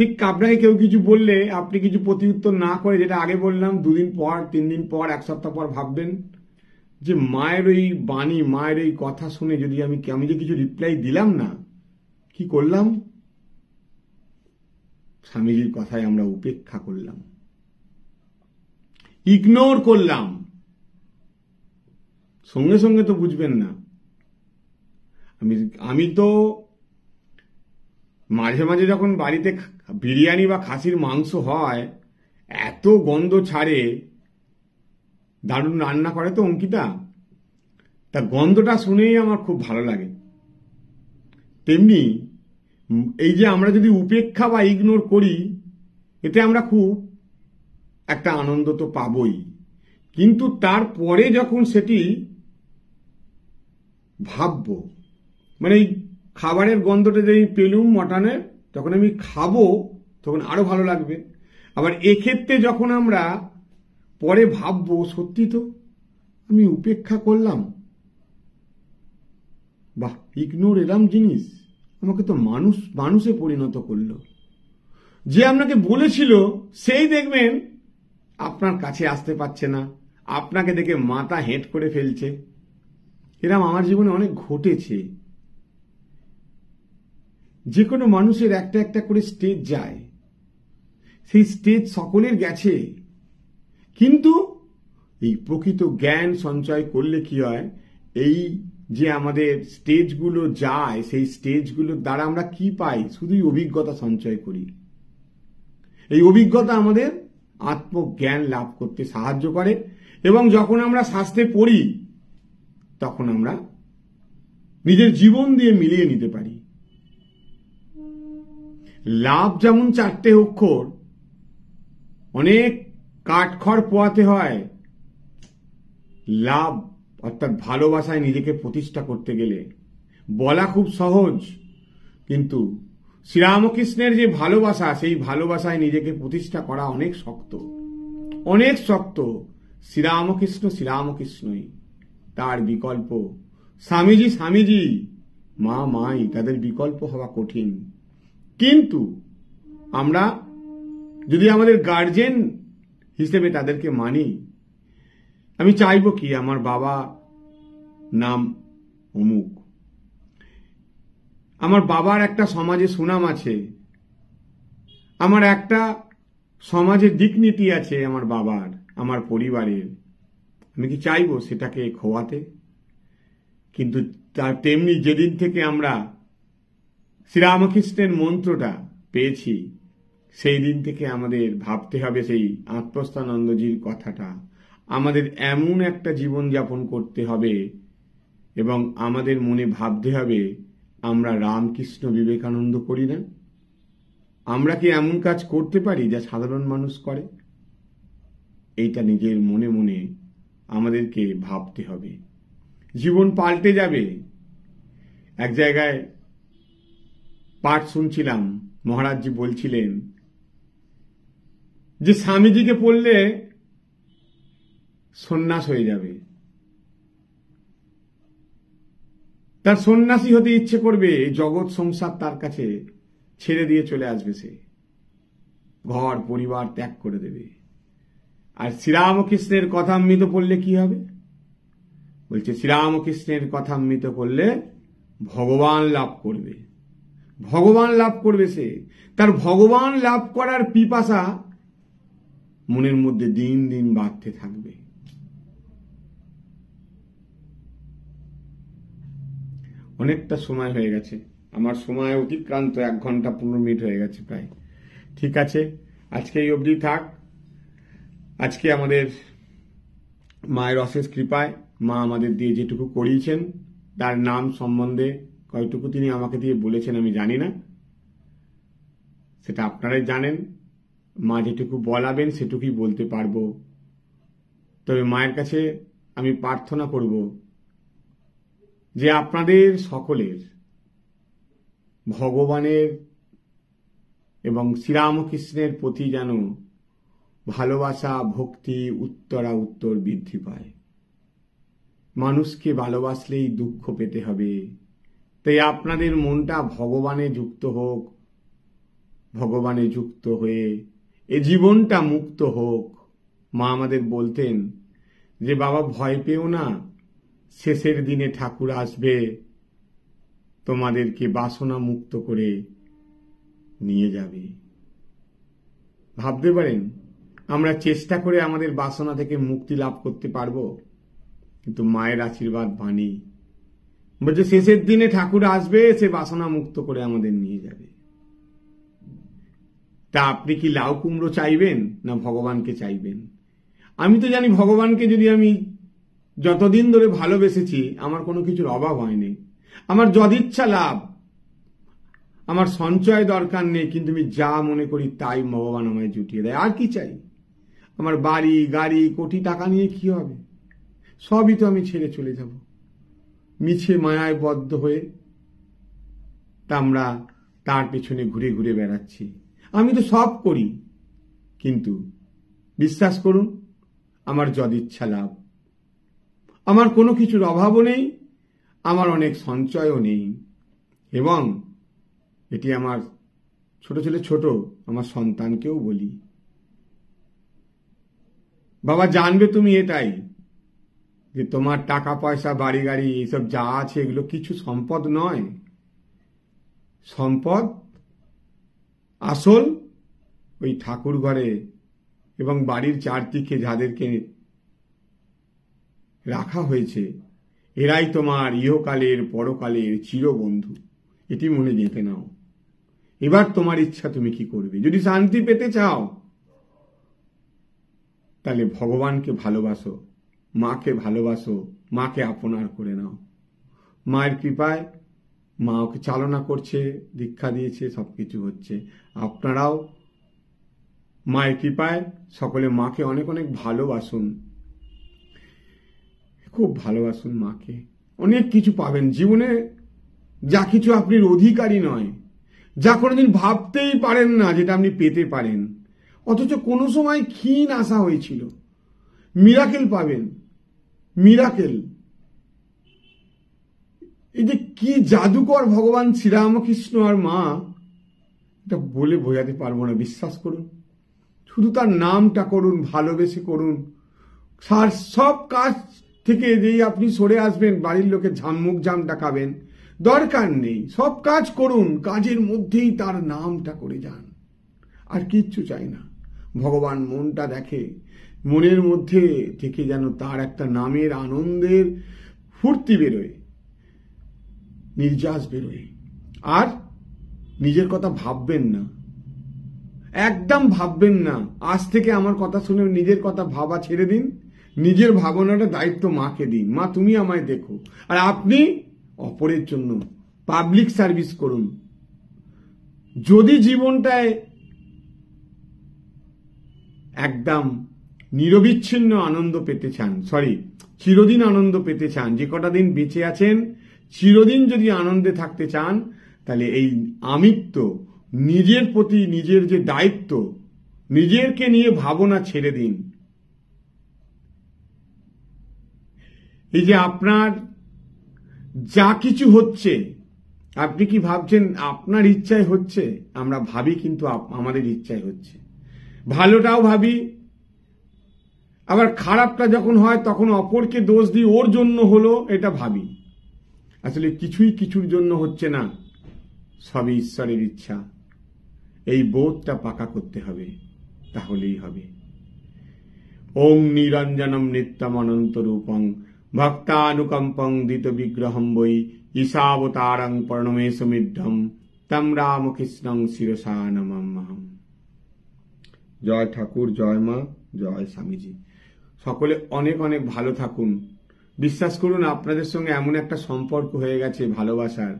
ঠিক আপনাকে কেউ কিছু বললে আপনি কিছু প্রতিউত্তর না করে যেটা আগে বললাম দুদিন পর তিন দিন পর এক সপ্তাহ পর ভাববেন যে মায়ের ওই বাণী মায়ের ওই কথা শুনে যদি আমি আমি যে কিছু রিপ্লাই দিলাম না কি করলাম স্বামীজির কথায় আমরা উপেক্ষা করলাম ইগনোর করলাম সঙ্গে সঙ্গে তো বুঝবেন না আমি আমি তো মাঝে মাঝে যখন বাড়িতে বিরিয়ানি বা খাসির মাংস হয় এত গন্ধ ছাড়ে দারুণ রান্না করে তো অঙ্কিতা তা গন্ধটা শুনেই আমার খুব ভালো লাগে তেমনি এই যে আমরা যদি উপেক্ষা বা ইগনোর করি এতে আমরা খুব একটা আনন্দ তো পাবই কিন্তু তারপরে যখন সেটি ভাবব মানে খাবারের গন্ধটা যদি পেলুম মটনে তখন আমি খাবো তখন আরও ভালো লাগবে আবার এক্ষেত্রে যখন আমরা পরে ভাববো সত্যি তো আমি উপেক্ষা করলাম বাহ ইগনোর এলাম জিনিস আমাকে তো মানুষ মানুষে পরিণত করলো যে আপনাকে বলেছিল সেই দেখবেন আপনার কাছে আসতে পারছে না আপনাকে দেখে মাথা হেঁট করে ফেলছে এরম আমার জীবনে অনেক ঘটেছে যে কোনো মানুষের একটা একটা করে স্টেজ যায় সেই স্টেজ সকলের গেছে কিন্তু এই প্রকৃত জ্ঞান সঞ্চয় করলে কি হয় এই যে আমাদের স্টেজগুলো যায় সেই স্টেজগুলোর দ্বারা আমরা কি পাই শুধুই অভিজ্ঞতা সঞ্চয় করি এই অভিজ্ঞতা আমাদের আত্মজ্ঞান লাভ করতে সাহায্য করে এবং যখন আমরা শাস্তে পড়ি তখন আমরা নিজের জীবন দিয়ে মিলিয়ে নিতে পারি লাভ যেমন চারটে অক্ষর অনেক কাঠখড় পোয়াতে হয় লাভ অর্থাৎ ভালোবাসায় নিজেকে প্রতিষ্ঠা করতে গেলে বলা খুব সহজ কিন্তু শ্রীরামকৃষ্ণের যে ভালোবাসা সেই ভালোবাসায় নিজেকে প্রতিষ্ঠা করা অনেক শক্ত অনেক শক্ত শ্রীরামকৃষ্ণ শ্রীরামকৃষ্ণই তার বিকল্প স্বামীজি স্বামীজি মা মাই তাদের বিকল্প হওয়া কঠিন কিন্তু আমরা যদি আমাদের গার্জেন হিসেবে তাদেরকে মানি আমি চাইব কি আমার বাবা নাম অমুক আমার বাবার একটা সমাজে সুনাম আছে আমার একটা দিক দিকনীতি আছে আমার বাবার আমার পরিবারের আমি কি চাইব সেটাকে খোয়াতে কিন্তু তার তেমনি যেদিন থেকে আমরা শ্রীরামকৃষ্ণের মন্ত্রটা পেয়েছি সেই দিন থেকে আমাদের ভাবতে হবে সেই আত্মস্থানন্দজির কথাটা আমাদের এমন একটা জীবন যাপন করতে হবে এবং আমাদের মনে ভাবতে হবে আমরা রামকৃষ্ণ বিবেকানন্দ করি না আমরা কি এমন কাজ করতে পারি যা সাধারণ মানুষ করে এইটা নিজের মনে মনে আমাদেরকে ভাবতে হবে জীবন পাল্টে যাবে এক জায়গায় পাঠ শুনছিলাম মহারাজজি বলছিলেন যে স্বামীজিকে পড়লে সন্ন্যাস হয়ে যাবে তার সন্ন্যাসী হতে ইচ্ছে করবে জগৎ সংসার তার কাছে ছেড়ে দিয়ে চলে আসবে সে ঘর পরিবার ত্যাগ করে দেবে আর শ্রীরামকৃষ্ণের মৃত পড়লে কি হবে বলছে শ্রীরামকৃষ্ণের মৃত পড়লে ভগবান লাভ করবে ভগবান লাভ করবে সে তার ভগবান লাভ করার পিপাসা মনের মধ্যে দিন দিন বাড়তে থাকবে অনেকটা সময় হয়ে গেছে আমার সময় অতিক্রান্ত এক ঘন্টা পনেরো মিনিট হয়ে গেছে প্রায় ঠিক আছে আজকে এই অবধি থাক আজকে আমাদের মায়ের অশেষ কৃপায় মা আমাদের দিয়ে যেটুকু করিয়েছেন তার নাম সম্বন্ধে কয়টুকু তিনি আমাকে দিয়ে বলেছেন আমি জানি না সেটা আপনারাই জানেন মা যেটুকু বলাবেন সেটুকুই বলতে পারবো তবে মায়ের কাছে আমি প্রার্থনা করব যে আপনাদের সকলের ভগবানের এবং শ্রীরামকৃষ্ণের প্রতি যেন ভালোবাসা ভক্তি উত্তরা উত্তর বৃদ্ধি পায় মানুষকে ভালোবাসলেই দুঃখ পেতে হবে তাই আপনাদের মনটা ভগবানে যুক্ত হোক ভগবানে যুক্ত হয়ে এ জীবনটা মুক্ত হোক মা আমাদের বলতেন যে বাবা ভয় পেও না শেষের দিনে ঠাকুর আসবে তোমাদেরকে বাসনা মুক্ত করে নিয়ে যাবে ভাবতে পারেন আমরা চেষ্টা করে আমাদের বাসনা থেকে মুক্তি লাভ করতে পারবো কিন্তু মায়ের আশীর্বাদ বাণী বলছে শেষের দিনে ঠাকুর আসবে সে বাসনা মুক্ত করে আমাদের নিয়ে যাবে তা আপনি কি লাউ কুমড়ো চাইবেন না ভগবানকে চাইবেন আমি তো জানি ভগবানকে যদি আমি যতদিন ধরে ভালোবেসেছি আমার কোনো কিছুর অভাব হয়নি আমার যদিচ্ছা লাভ আমার সঞ্চয় দরকার নেই কিন্তু আমি যা মনে করি তাই ভগবান আমায় জুটিয়ে দেয় আর কি চাই আমার বাড়ি গাড়ি কোটি টাকা নিয়ে কি হবে সবই তো আমি ছেড়ে চলে যাবো মিছে মায়ায় বদ্ধ হয়ে তা আমরা তার পেছনে ঘুরে ঘুরে বেড়াচ্ছি আমি তো সব করি কিন্তু বিশ্বাস করুন আমার যদিচ্ছা লাভ আমার কোনো কিছুর অভাবও নেই আমার অনেক সঞ্চয়ও নেই এবং এটি আমার ছোট ছেলে ছোট আমার সন্তানকেও বলি বাবা জানবে তুমি এটাই যে তোমার টাকা পয়সা বাড়ি গাড়ি এইসব যা আছে এগুলো কিছু সম্পদ নয় সম্পদ আসল ওই ঠাকুর ঘরে এবং বাড়ির চারদিকে যাদেরকে রাখা হয়েছে এরাই তোমার ইহকালের পরকালের চিরবন্ধু এটি মনে যেতে নাও এবার তোমার ইচ্ছা তুমি কি করবে যদি শান্তি পেতে চাও তাহলে ভগবানকে ভালোবাসো মাকে ভালোবাসো মাকে আপনার করে নাও মায়ের কৃপায় মা ওকে চালনা করছে দীক্ষা দিয়েছে সব কিছু হচ্ছে আপনারাও মায়ের কৃপায় সকলে মাকে অনেক অনেক ভালোবাসুন খুব ভালোবাসুন মাকে অনেক কিছু পাবেন জীবনে যা কিছু আপনি অধিকারী নয় যা কোনোদিন ভাবতেই পারেন না যেটা আপনি পেতে পারেন অথচ কোনো সময় ক্ষীণ আশা হয়েছিল মিরাকেল পাবেন মিরাকেল এই যে কি জাদুকর ভগবান শ্রীরামকৃষ্ণ আর মা এটা বলে বোঝাতে পারবো না বিশ্বাস করুন শুধু তার নামটা করুন ভালোবেসে করুন সার সব কাজ থেকে যেই আপনি সরে আসবেন বাড়ির লোকে ঝামমুখ ঝাম ডাকাবেন দরকার নেই সব কাজ করুন কাজের মধ্যেই তার নামটা করে যান আর কিচ্ছু চাই না ভগবান মনটা দেখে মনের মধ্যে থেকে যেন তার একটা নামের আনন্দের ফুর্তি বেরোয় নির্যাস বেরোয় আর নিজের কথা ভাববেন না একদম ভাববেন না আজ থেকে আমার কথা শুনে নিজের কথা ভাবা ছেড়ে দিন নিজের ভাবনাটা দায়িত্ব মাকে দিন মা তুমি আমায় দেখো আর আপনি অপরের জন্য পাবলিক সার্ভিস করুন যদি জীবনটায় একদম নিরবিচ্ছিন্ন আনন্দ পেতে চান সরি চিরদিন আনন্দ পেতে চান যে কটা দিন বেঁচে আছেন চিরদিন যদি আনন্দে থাকতে চান তাহলে এই আমিত্ব নিজের প্রতি নিজের যে দায়িত্ব নিজেরকে নিয়ে ভাবনা ছেড়ে দিন এই যে আপনার যা কিছু হচ্ছে আপনি কি ভাবছেন আপনার ইচ্ছায় হচ্ছে আমরা ভাবি কিন্তু আমাদের ইচ্ছায় হচ্ছে ভালোটাও ভাবি আবার খারাপটা যখন হয় তখন অপরকে দোষ দিই ওর জন্য হলো এটা ভাবি আসলে কিছুই কিছুর জন্য হচ্ছে না সবই ঈশ্বরের ইচ্ছা এই বোধটা পাকা করতে হবে তাহলেই হবে ওং নিরঞ্জনম অনন্ত রূপং ভক্তানুকম্পং দিত বিগ্রহম বই ঈশাবতারং মিদ্ধম তম রামকৃষ্ণং শিরসা নমম জয় ঠাকুর জয় মা জয় স্বামীজি সকলে অনেক অনেক ভালো থাকুন বিশ্বাস করুন আপনাদের সঙ্গে এমন একটা সম্পর্ক হয়ে গেছে ভালোবাসার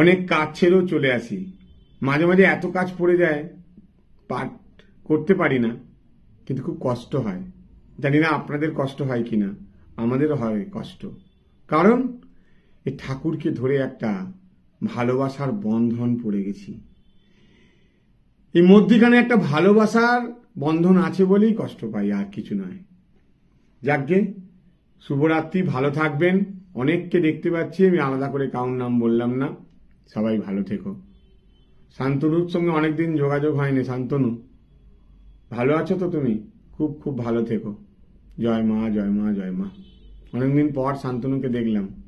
অনেক কাজ ছেড়েও চলে আসি মাঝে মাঝে এত কাজ পড়ে যায় পাঠ করতে পারি না কিন্তু খুব কষ্ট হয় জানি না আপনাদের কষ্ট হয় কি না আমাদের হয় কষ্ট কারণ এই ঠাকুরকে ধরে একটা ভালোবাসার বন্ধন পড়ে গেছি এই মধ্যিখানে একটা ভালোবাসার বন্ধন আছে বলেই কষ্ট পাই আর কিছু নয় যাকে শুভরাত্রি ভালো থাকবেন অনেককে দেখতে পাচ্ছি আমি আলাদা করে কাউন নাম বললাম না সবাই ভালো থেকো শান্তনুর সঙ্গে অনেকদিন যোগাযোগ হয়নি শান্তনু ভালো আছো তো তুমি খুব খুব ভালো থেকো জয় মা জয় মা জয় মা অনেকদিন পর শান্তনুকে দেখলাম